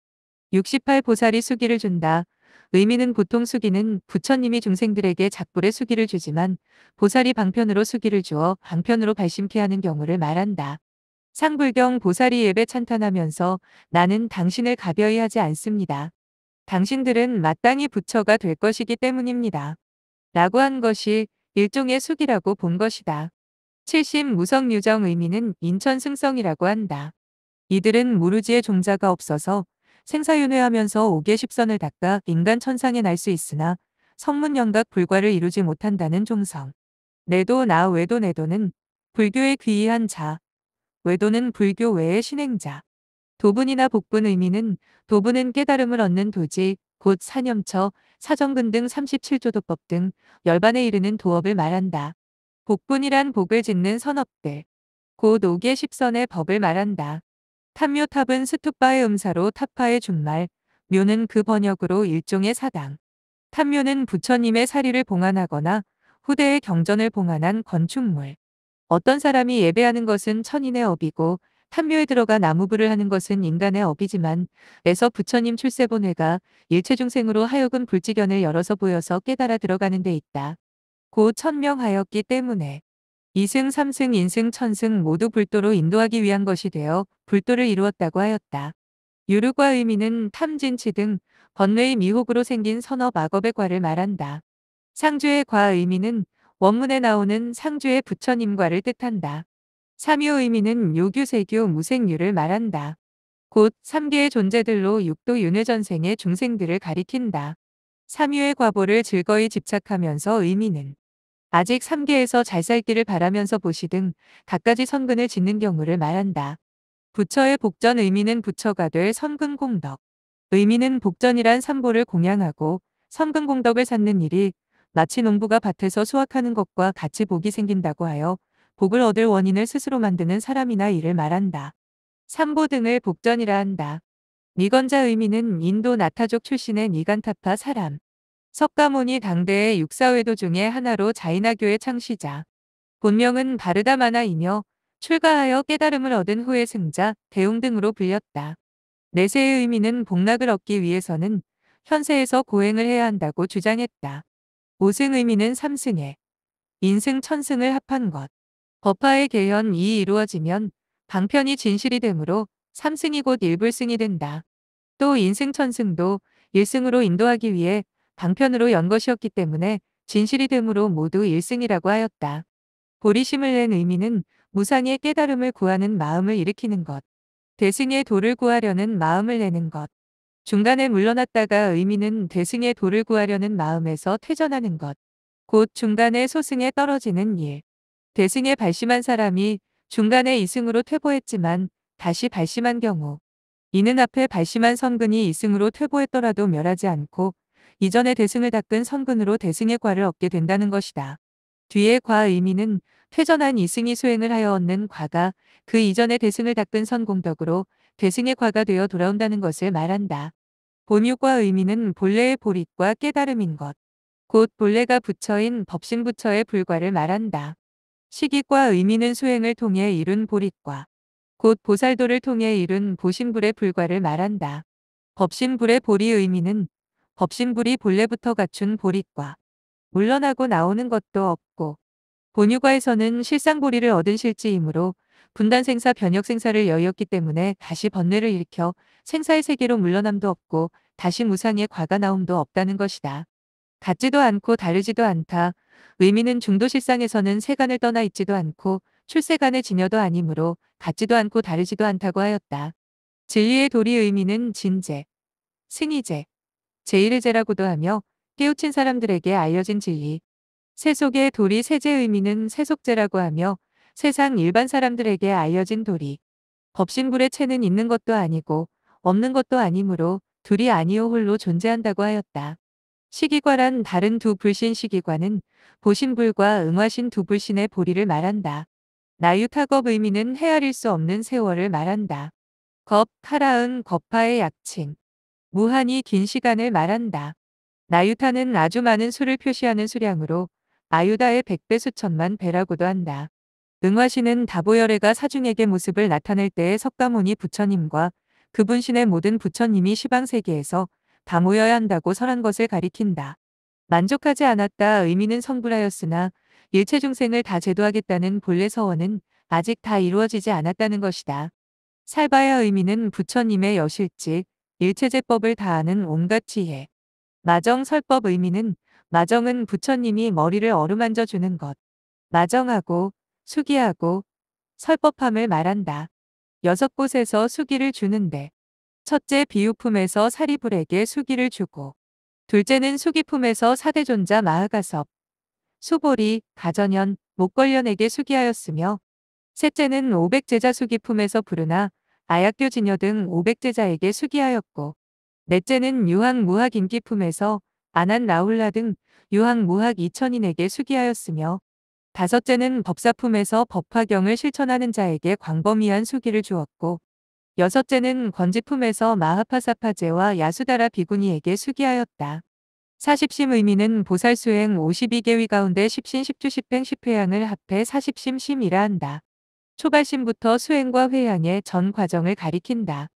68보살이 수기를 준다. 의미는 보통 수기는 부처님이 중생들에게 작불의 수기를 주지만 보살이 방편으로 수기를 주어 방편으로 발심케 하는 경우를 말한다. 상불경 보살이 예배 찬탄하면서 나는 당신을 가벼이 하지 않습니다. 당신들은 마땅히 부처가 될 것이기 때문입니다. 라고 한 것이 일종의 수기라고 본 것이다. 70 무성 유정 의미는 인천 승성이라고 한다. 이들은 무르지의 종자가 없어서 생사윤회하면서 오개 십선을 닦아 인간 천상에 날 수 있으나 성문영각 불과를 이루지 못한다는 종성. 내도 나 외도 내도는 불교에 귀의한 자, 외도는 불교 외의 신행자. 도분이나 복분 의미는 도분은 깨달음을 얻는 도지, 곧 사념처, 사정근 등 37조도법 등 열반에 이르는 도업을 말한다. 복분이란 복을 짓는 선업대. 곧 5개 10선의 법을 말한다. 탑묘탑은 스투파의 음사로 타파의 준말, 묘는 그 번역으로 일종의 사당. 탑묘는 부처님의 사리를 봉안하거나 후대의 경전을 봉안한 건축물. 어떤 사람이 예배하는 것은 천인의 업이고 탑묘에 들어가 나무부를 하는 것은 인간의 업이지만 에서 부처님 출세본회가 일체중생으로 하여금 불지견을 열어서 보여서 깨달아 들어가는 데 있다. 곧 천명하였기 때문에 이승삼승인승천승 모두 불도로 인도하기 위한 것이 되어 불도를 이루었다고 하였다. 유르과 의미는 탐진치 등 번뇌의 미혹으로 생긴 선어 마법의 과를 말한다. 상주의 과 의미는 원문에 나오는 상주의 부처님과를 뜻한다. 삼유 의미는 요규세규 무생유를 말한다. 곧 3개의 존재들로 육도 윤회전생의 중생들을 가리킨다. 삼유의 과보를 즐거이 집착하면서 의미는 아직 3개에서 잘 살기를 바라면서 보시 등 갖가지 선근을 짓는 경우를 말한다. 부처의 복전 의미는 부처가 될 선근 공덕. 의미는 복전이란 삼보를 공양하고 선근 공덕을 쌓는 일이 마치 농부가 밭에서 수확하는 것과 같이 복이 생긴다고 하여 복을 얻을 원인을 스스로 만드는 사람이나 일을 말한다. 삼보 등을 복전이라 한다. 미건자 의미는 인도 나타족 출신의 미간타파 사람. 석가모니 당대의 육사회도 중에 하나로 자이나교의 창시자. 본명은 바르다마나이며 출가하여 깨달음을 얻은 후에 승자, 대웅 등으로 불렸다. 내세의 의미는 복락을 얻기 위해서는 현세에서 고행을 해야 한다고 주장했다. 오승 의미는 삼승에 인승 천승을 합한 것. 법화의 개현이 이루어지면 방편이 진실이 되므로 삼승이 곧 일불승이 된다. 또 인승 천승도 일승으로 인도하기 위해 방편으로 연 것이었기 때문에 진실이 됨으로 모두 일승이라고 하였다. 보리심을 낸 의미는 무상의 깨달음을 구하는 마음을 일으키는 것, 대승의 도를 구하려는 마음을 내는 것, 중간에 물러났다가 의미는 대승의 도를 구하려는 마음에서 퇴전하는 것, 곧 중간에 소승에 떨어지는 일, 대승에 발심한 사람이 중간에 이승으로 퇴보했지만 다시 발심한 경우, 이는 앞에 발심한 선근이 이승으로 퇴보했더라도 멸하지 않고 이전에 대승을 닦은 선근으로 대승의 과를 얻게 된다는 것이다. 뒤의 과 의미는 퇴전한 이승이 수행을 하여 얻는 과가 그 이전의 대승을 닦은 선공덕으로 대승의 과가 되어 돌아온다는 것을 말한다. 본유과 의미는 본래의 보릿과 깨달음인 것. 곧 본래가 부처인 법신부처의 불과를 말한다. 시기과 의미는 수행을 통해 이룬 보릿과. 곧 보살도를 통해 이룬 보신불의 불과를 말한다. 법신불의 보리 의미는 법신불이 본래부터 갖춘 보릿과 물러나고 나오는 것도 없고 본유과에서는 실상보리를 얻은 실지이므로 분단생사 변혁생사를 여유었기 때문에 다시 번뇌를 일으켜 생사의 세계로 물러남도 없고 다시 무상의 과가 나옴도 없다는 것이다. 같지도 않고 다르지도 않다. 의미는 중도실상에서는 세간을 떠나 있지도 않고 출세간의 진여도 아니므로 같지도 않고 다르지도 않다고 하였다. 진리의 도리 의미는 진재, 승의재, 제1의제라고도 하며 깨우친 사람들에게 알려진 진리. 세속의 도리 세제의 의미는 세속제라고 하며 세상 일반 사람들에게 알려진 도리. 법신불의 체는 있는 것도 아니고 없는 것도 아니므로 둘이 아니오 홀로 존재한다고 하였다. 시기과란 다른 두 불신 시기과는 보신불과 응화신 두 불신의 보리를 말한다. 나유타겁 의미는 헤아릴 수 없는 세월을 말한다. 겁, 카라은 겁파의 약칭. 무한히 긴 시간을 말한다. 나유타는 아주 많은 수를 표시하는 수량으로 아유다의 백 배 수천만 배라고도 한다. 응화신은 다보열애가 사중에게 모습을 나타낼 때의 석가모니 부처님과 그분신의 모든 부처님이 시방세계에서 다 모여야 한다고 설한 것을 가리킨다. 만족하지 않았다 의미는 성불하였으나 일체 중생을 다 제도하겠다는 본래 서원은 아직 다 이루어지지 않았다는 것이다. 살바야 의미는 부처님의 여실지 일체제법을 다하는 온갖 지혜. 마정설법 의미는 마정은 부처님이 머리를 어루만져 주는 것. 마정하고 수기하고 설법함을 말한다. 여섯 곳에서 수기를 주는데 첫째 비유품에서 사리불에게 수기를 주고 둘째는 수기품에서 사대존자 마하가섭, 수보리, 가전현, 목걸련에게 수기하였으며 셋째는 오백제자 수기품에서 부르나 아약교 진여 등 500제자에게 수기하였고 넷째는 유학 무학 인기품에서 아난 라울라 등 유학 무학 2천인에게 수기하였으며 다섯째는 법사품에서 법화경을 실천하는 자에게 광범위한 수기를 주었고 여섯째는 권지품에서 마하파사파제와 야수다라 비구니에게 수기하였다. 40심 의미는 보살수행 52개위 가운데 10신 10주 10행 10회양을 합해 40심 심이라 한다. 초발심부터 수행과 회향의 전 과정을 가리킨다.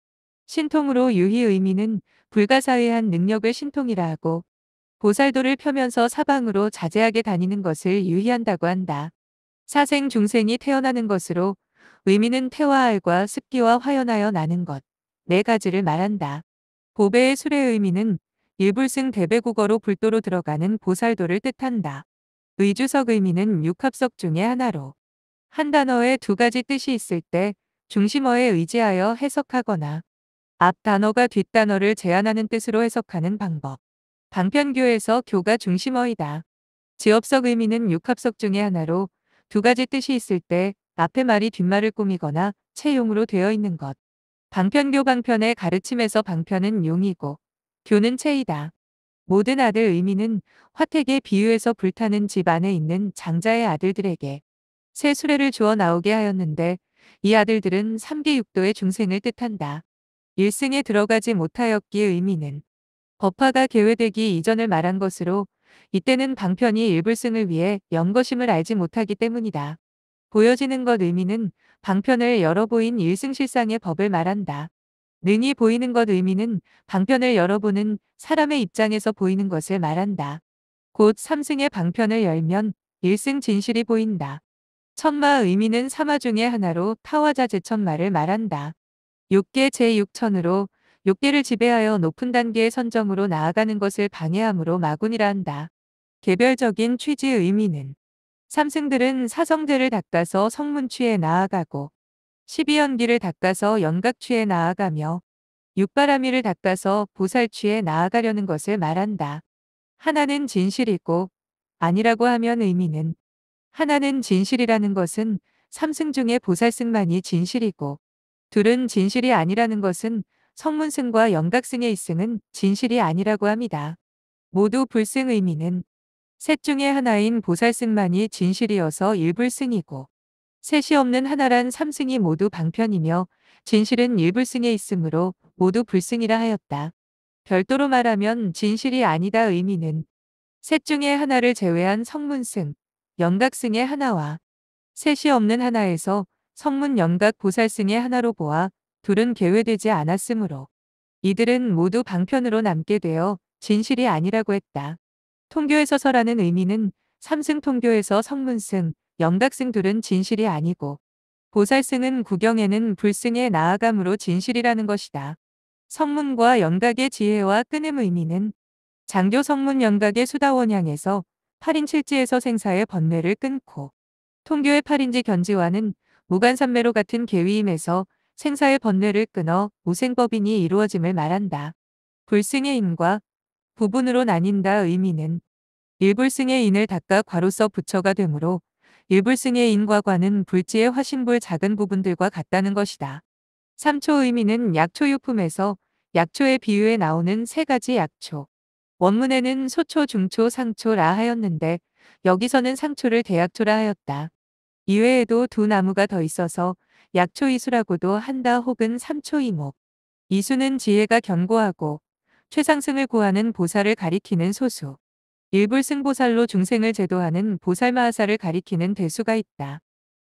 신통으로 유희 의미는 불가사의한 능력을 신통이라 하고 보살도를 펴면서 사방으로 자제하게 다니는 것을 유희한다고 한다. 사생 중생이 태어나는 것으로 의미는 태와 알과 습기와 화연하여 나는 것, 네 가지를 말한다. 보배의 술의 의미는 일불승 대배국어로 불도로 들어가는 보살도를 뜻한다. 의주석 의미는 육합석 중의 하나로 한 단어에 두 가지 뜻이 있을 때 중심어에 의지하여 해석하거나 앞 단어가 뒷 단어를 제한하는 뜻으로 해석하는 방법. 방편교에서 교가 중심어이다. 지엽석 의미는 육합석 중의 하나로 두 가지 뜻이 있을 때앞에 말이 뒷말을 꾸미거나 채용으로 되어 있는 것. 방편교 방편의 가르침에서 방편은 용이고 교는 채이다. 모든 아들 의미는 화택의 비유에서 불타는 집 안에 있는 장자의 아들들에게 새 수레를 주어 나오게 하였는데 이 아들들은 삼계육도의 중생을 뜻한다. 일승에 들어가지 못하였기의 의미는 법화가 개회되기 이전을 말한 것으로 이때는 방편이 일불승을 위해 연거심을 알지 못하기 때문이다. 보여지는 것 의미는 방편을 열어 보인 일승실상의 법을 말한다. 능이 보이는 것 의미는 방편을 열어보는 사람의 입장에서 보이는 것을 말한다. 곧 삼승의 방편을 열면 일승 진실이 보인다. 천마 의미는 사마 중의 하나로 타화자 제천마를 말한다. 욕계 제6천으로 욕계를 지배하여 높은 단계의 선정으로 나아가는 것을 방해함으로 마군이라 한다. 개별적인 취지의 의미는 삼승들은 사성제를 닦아서 성문취에 나아가고 12연기를 닦아서 연각취에 나아가며 육바라미를 닦아서 보살취에 나아가려는 것을 말한다. 하나는 진실이고 아니라고 하면 의미는 하나는 진실이라는 것은 삼승 중에 보살승만이 진실이고 둘은 진실이 아니라는 것은 성문승과 영각승의 이승은 진실이 아니라고 합니다. 모두 불승 의미는 셋 중에 하나인 보살승만이 진실이어서 일불승이고 셋이 없는 하나란 삼승이 모두 방편이며 진실은 일불승에 있으므로 모두 불승이라 하였다. 별도로 말하면 진실이 아니다 의미는 셋 중에 하나를 제외한 성문승, 연각승의 하나와 셋이 없는 하나에서 성문 연각 보살승의 하나로 보아 둘은 개회되지 않았으므로 이들은 모두 방편으로 남게 되어 진실이 아니라고 했다. 통교에서 서라는 의미는 삼승 통교에서 성문승, 영각승 둘은 진실이 아니고 보살승은 구경에는 불승의 나아감으로 진실이라는 것이다. 성문과 영각의 지혜와 끊음 의미는 장교 성문 영각의 수다원향에서 8인칠지에서 생사의 번뇌를 끊고 통교의 8인지 견지와는 무간산매로 같은 계위임에서 생사의 번뇌를 끊어 무생법인이 이루어짐을 말한다. 불승의 인과 부분으로 나뉜다 의미는 일불승의 인을 닦아 과로서 부처가 되므로 일불승의 인과 관은 불지의 화신불 작은 부분들과 같다는 것이다. 삼초 의미는 약초유품에서 약초의 비유에 나오는 세 가지 약초, 원문에는 소초, 중초, 상초라 하였는데 여기서는 상초를 대약초라 하였다. 이외에도 두 나무가 더 있어서 약초이수라고도 한다 혹은 삼초이목. 이수는 지혜가 견고하고 최상승을 구하는 보살을 가리키는 소수. 일불승보살로 중생을 제도하는 보살마하사를 가리키는 대수가 있다.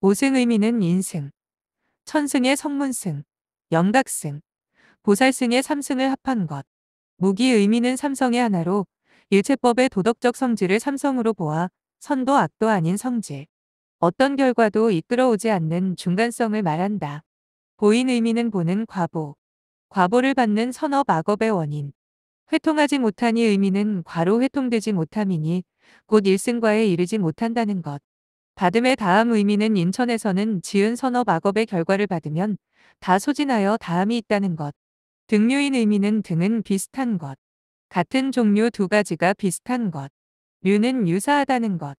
오승 의미는 인승, 천승의 성문승, 영각승, 보살승의 삼승을 합한 것. 무기 의미는 삼성의 하나로 일체법의 도덕적 성질을 삼성으로 보아 선도 악도 아닌 성질, 어떤 결과도 이끌어오지 않는 중간성을 말한다. 보인 의미는 보는 과보, 과보를 받는 선업 악업의 원인, 회통하지 못하니 의미는 과로 회통되지 못함이니 곧 일승과에 이르지 못한다는 것. 받음의 다음 의미는 인천에서는 지은 선업 악업의 결과를 받으면 다 소진하여 다음이 있다는 것. 등류인 의미는 등은 비슷한 것, 같은 종류 두 가지가 비슷한 것, 류는 유사하다는 것,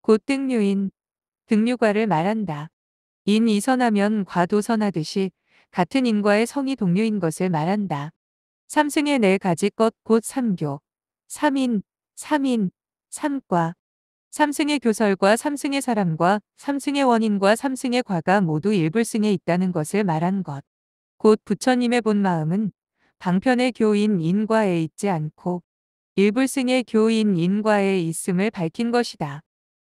곧 등류인, 등류과를 말한다. 인 이선하면 과도 선하듯이 같은 인과의 성이 동류인 것을 말한다. 삼승의 네 가지 것 곧 삼교, 삼인, 삼인, 삼과, 삼승의 교설과 삼승의 사람과 삼승의 원인과 삼승의 과가 모두 일불승에 있다는 것을 말한 것. 곧 부처님의 본 마음은 방편의 교인 인과에 있지 않고 일불승의 교인 인과에 있음을 밝힌 것이다.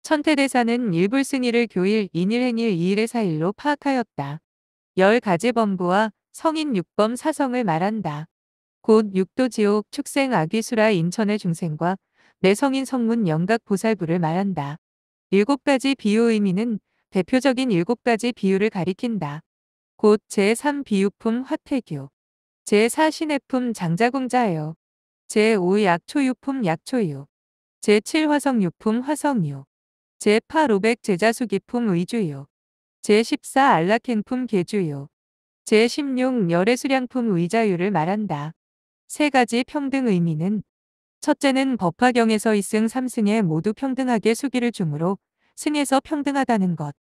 천태대사는 일불승이를 교일 인일행일 이일의 사일로 파악하였다. 열 가지 범부와 성인 육범 사성을 말한다. 곧 육도지옥 축생 아귀수라 인천의 중생과 내성인 성문 영각 보살부를 말한다. 일곱 가지 비유 의미는 대표적인 일곱 가지 비유를 가리킨다. 곧 제3비유품 화태교, 제4신내품 장자궁자예요. 제5약초유품 약초유, 제7화성유품 화성유, 제8 500제자수기품 의주유, 제14 안락행품 개주유, 제16 열애수량품 의자유를 말한다. 세 가지 평등 의미는 첫째는 법화경에서 이승 삼승에 모두 평등하게 수기를 주므로 승에서 평등하다는 것.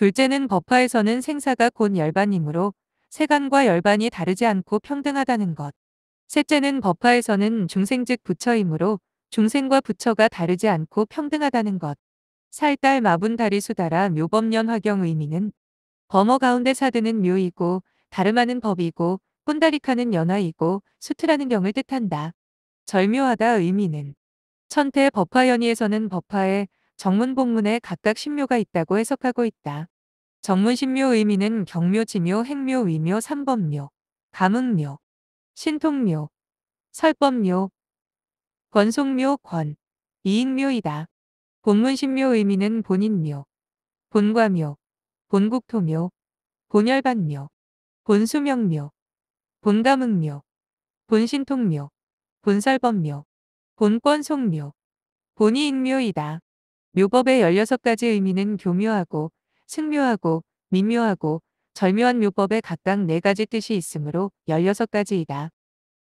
둘째는 법화에서는 생사가 곧 열반이므로 세간과 열반이 다르지 않고 평등하다는 것. 셋째는 법화에서는 중생즉 부처이므로 중생과 부처가 다르지 않고 평등하다는 것. 살달 마분 다리 수다라 묘법년 화경 의미는 범어 가운데 사드는 묘이고 다름하는 법이고 꼰다리카는 연화이고 수트라는 경을 뜻한다. 절묘하다 의미는 천태 법화연의에서는 법화에 정문 복문에 각각 신묘가 있다고 해석하고 있다. 정문 신묘 의미는 경묘, 지묘, 행묘, 위묘, 삼범묘, 가문묘, 신통묘, 설법묘, 권속묘, 권, 이인묘이다 본문 신묘 의미는 본인묘, 본과묘, 본국토묘, 본열반묘, 본수명묘, 본가문묘, 본신통묘, 본설법묘, 본권속묘, 본이익묘이다. 묘법의 16가지 의미는 교묘하고 승묘하고 미묘하고 절묘한 묘법에 각각 4가지 뜻이 있으므로 16가지이다.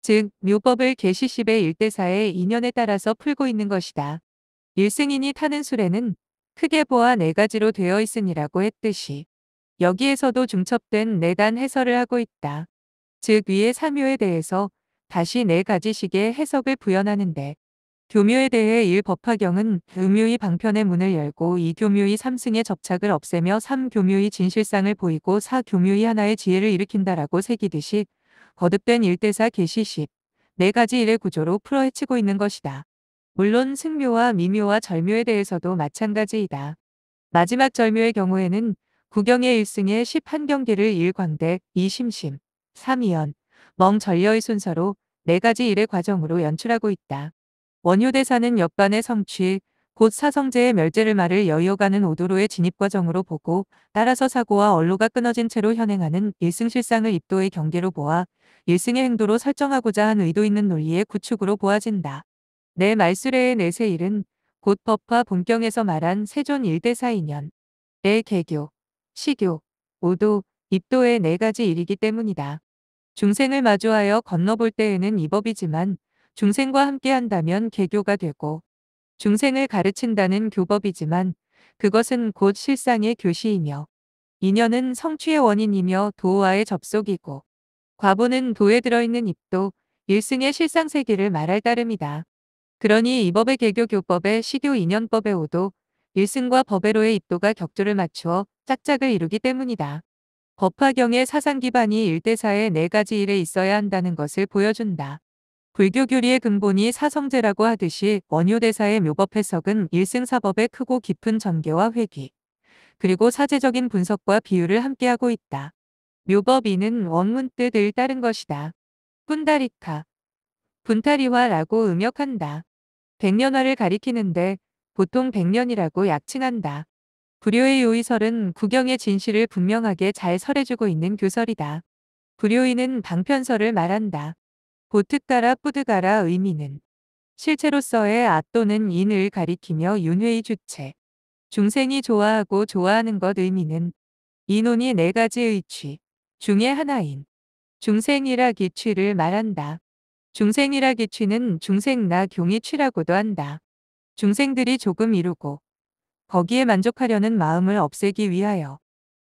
즉 묘법을 계시십의 일대사의 인연에 따라서 풀고 있는 것이다. 일승인이 타는 수레는 크게 보아 4가지로 되어 있으니라고 했듯이 여기에서도 중첩된 내단 해설을 하고 있다. 즉 위의 사묘에 대해서 다시 4가지씩의 해석을 부연하는데 교묘에 대해 일법화경은 음유의 방편의 문을 열고 2교묘의 3승의 접착을 없애며 3교묘의 진실상을 보이고 4교묘의 하나의 지혜를 일으킨다라고 새기듯이 거듭된 1대사 개시 10, 4가지 일의 구조로 풀어헤치고 있는 것이다. 물론 승묘와 미묘와 절묘에 대해서도 마찬가지이다. 마지막 절묘의 경우에는 구경의 1승에 1 1경계를 1광대, 2심심, 3이연, 멍절려의 순서로 4가지 일의 과정으로 연출하고 있다. 원효대사는 역반의 성취, 곧 사성제의 멸제를 말을 여의어가는 오도로의 진입과정으로 보고 따라서 사고와 언로가 끊어진 채로 현행하는 일승실상을 입도의 경계로 보아 일승의 행도로 설정하고자 한 의도 있는 논리의 구축으로 보아진다. 내말술레의 내세일은 곧 법화 본경에서 말한 세존 일대사인연의 개교, 시교, 오도, 입도의 네 가지 일이기 때문이다. 중생을 마주하여 건너볼 때에는 이 법이지만 중생과 함께한다면 개교가 되고 중생을 가르친다는 교법이지만 그것은 곧 실상의 교시이며 인연은 성취의 원인이며 도와의 접속이고 과보는 도에 들어있는 입도 일승의 실상세계를 말할 따름이다. 그러니 이 법의 개교교법의 시교인연법의 오도 일승과 법외로의 입도가 격조를 맞추어 짝짝을 이루기 때문이다. 법화경의 사상 기반이 일대사의 네 가지 일에 있어야 한다는 것을 보여준다. 불교 교리의 근본이 사성제라고 하듯이 원효대사의 묘법 해석은 일승사법의 크고 깊은 전개와 회귀, 그리고 사제적인 분석과 비유를 함께하고 있다. 묘법인은 원문 뜻을 따른 것이다. 뿐다리카, 분타리화라고 음역한다. 백년화를 가리키는데 보통 백년이라고 약칭한다. 불효의 요이설은 구경의 진실을 분명하게 잘 설해주고 있는 교설이다. 불효인은 방편설을 말한다. 보트가라 뿌드가라 의미는 실체로서의 앗 또는 인을 가리키며 윤회의 주체, 중생이 좋아하고 좋아하는 것 의미는 인논이네 가지의 취 중의 하나인 중생이라 기취를 말한다. 중생이라 기취는 중생나 경이 취라고도 한다. 중생들이 조금 이루고 거기에 만족하려는 마음을 없애기 위하여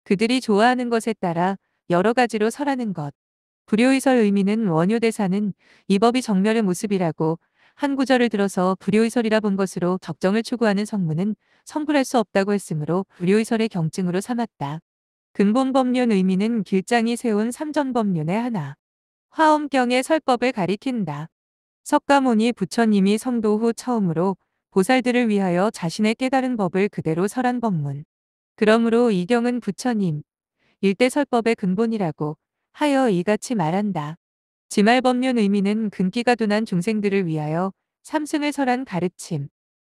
그들이 좋아하는 것에 따라 여러 가지로 설하는 것, 불효의설 의미는 원효대사는 이 법이 정멸의 모습이라고 한 구절을 들어서 불효의설이라 본 것으로 적정을 추구하는 성문은 성불할 수 없다고 했으므로 불효의설의 경증으로 삼았다. 근본법륜 의미는 길장이 세운 삼전법륜의 하나. 화엄경의 설법을 가리킨다. 석가모니 부처님이 성도 후 처음으로 보살들을 위하여 자신의 깨달은 법을 그대로 설한 법문. 그러므로 이 경은 부처님, 일대설법의 근본이라고 하여 이같이 말한다. 지말법륜 의미는 근기가 둔한 중생들을 위하여 삼승을 설한 가르침.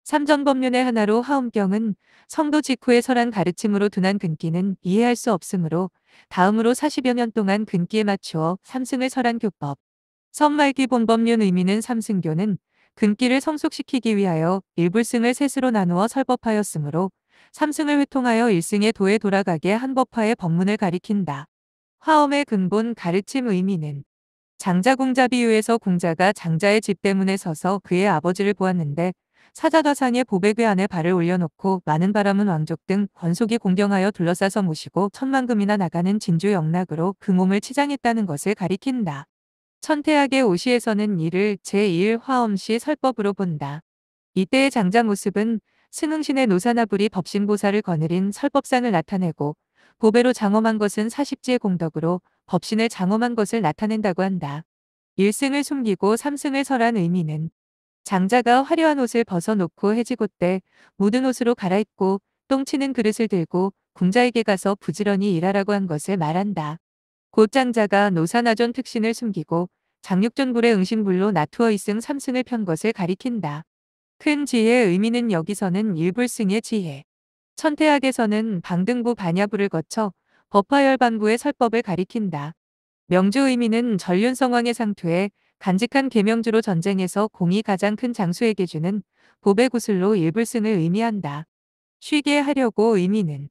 삼전법륜의 하나로 하엄경은 성도 직후에 설한 가르침으로 둔한 근기는 이해할 수 없으므로 다음으로 40여 년 동안 근기에 맞추어 삼승을 설한 교법. 선말기 본법륜 의미는 삼승교는 근기를 성숙시키기 위하여 일불승을 셋으로 나누어 설법하였으므로 삼승을 회통하여 일승의 도에 돌아가게 한법화의 법문을 가리킨다. 화엄의 근본 가르침 의미는 장자공자 비유에서 공자가 장자의 집 때문에 서서 그의 아버지를 보았는데 사자다상의 보배괴 안에 발을 올려놓고 많은 바람은 왕족 등 권속이 공경하여 둘러싸서 모시고 천만금이나 나가는 진주 영락으로 그 몸을 치장했다는 것을 가리킨다. 천태학의 오시에서는 이를 제1 화엄시 설법으로 본다. 이때의 장자 모습은 승흥신의 노사나불이 법신보사를 거느린 설법상을 나타내고 보배로 장엄한 것은 사십지의 공덕으로 법신을 장엄한 것을 나타낸다고 한다. 1승을 숨기고 3승을 설한 의미는 장자가 화려한 옷을 벗어놓고 해지고때 모든 옷으로 갈아입고 똥치는 그릇을 들고 궁자에게 가서 부지런히 일하라고 한 것을 말한다. 곧 장자가 노사나전 특신을 숨기고 장육전불의 응신불로 나투어 이승 삼승을편 것을 가리킨다. 큰 지혜의 의미는 여기서는 일불승의 지혜, 천태학에서는 방등부 반야부를 거쳐 법화열반부의 설법을 가리킨다. 명주의미는 전륜성왕의 상투에 간직한 계명주로 전쟁에서 공이 가장 큰 장수에게 주는 보배 구슬로 일불승을 의미한다. 쉬게 하려고 의미는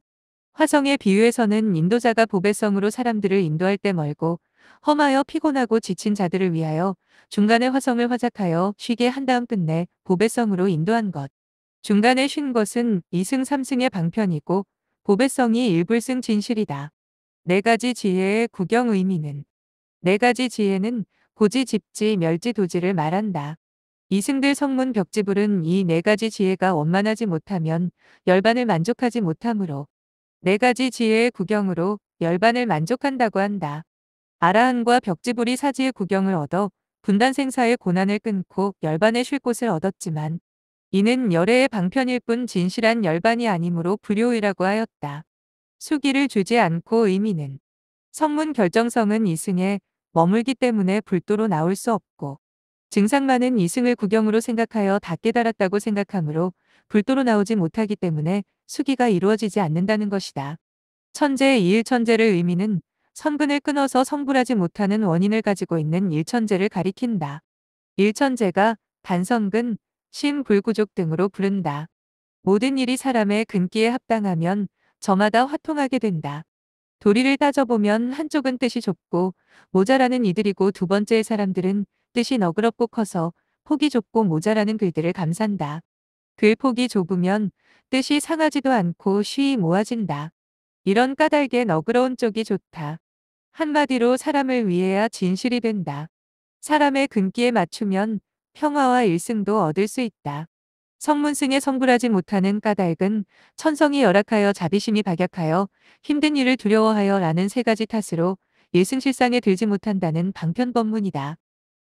화성의 비유에서는 인도자가 보배성으로 사람들을 인도할 때 멀고 험하여 피곤하고 지친 자들을 위하여 중간에 화성을 화작하여 쉬게 한 다음 끝내 보배성으로 인도한 것. 중간에 쉰 것은 2승 3승의 방편이고 보배성이 1불승 진실이다. 네 가지 지혜의 구경 의미는 네 가지 지혜는 고지, 집지, 멸지, 도지를 말한다. 이승들 성문 벽지불은 이 네 가지 지혜가 원만하지 못하면 열반을 만족하지 못하므로 네 가지 지혜의 구경으로 열반을 만족한다고 한다. 아라한과 벽지불이 사지의 구경을 얻어 분단 생사의 고난을 끊고 열반의 쉴 곳을 얻었지만 이는 열애의 방편일 뿐 진실한 열반이 아니므로 불효이라고 하였다. 수기를 주지 않고 의미는 성문 결정성은 이승에 머물기 때문에 불도로 나올 수 없고 증상만은 이승을 구경으로 생각하여 다 깨달았다고 생각하므로 불도로 나오지 못하기 때문에 수기가 이루어지지 않는다는 것이다. 천재의 이일천재를 의미는 선분을 끊어서 성불하지 못하는 원인을 가지고 있는 일천재를 가리킨다. 일천재가 단성근, 신불구족 등으로 부른다. 모든 일이 사람의 근기에 합당하면 저마다 화통하게 된다. 도리를 따져보면 한쪽은 뜻이 좁고 모자라는 이들이고 두 번째 사람들은 뜻이 너그럽고 커서 폭이 좁고 모자라는 글들을 감싼다. 글폭이 좁으면 뜻이 상하지도 않고 쉬이 모아진다. 이런 까닭에 너그러운 쪽이 좋다. 한마디로 사람을 위해야 진실이 된다. 사람의 근기에 맞추면 평화와 일승도 얻을 수 있다. 성문승에 성불하지 못하는 까닭은 천성이 열악하여 자비심이 박약하여 힘든 일을 두려워하여 라는 세 가지 탓으로 일승실상에 들지 못한다는 방편법문이다.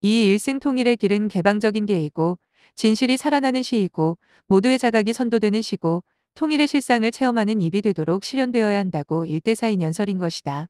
이 일승통일의 길은 개방적인 계이고 진실이 살아나는 시이고 모두의 자각이 선도되는 시고 통일의 실상을 체험하는 입이 되도록 실현되어야 한다고 일대사인 연설인 것이다.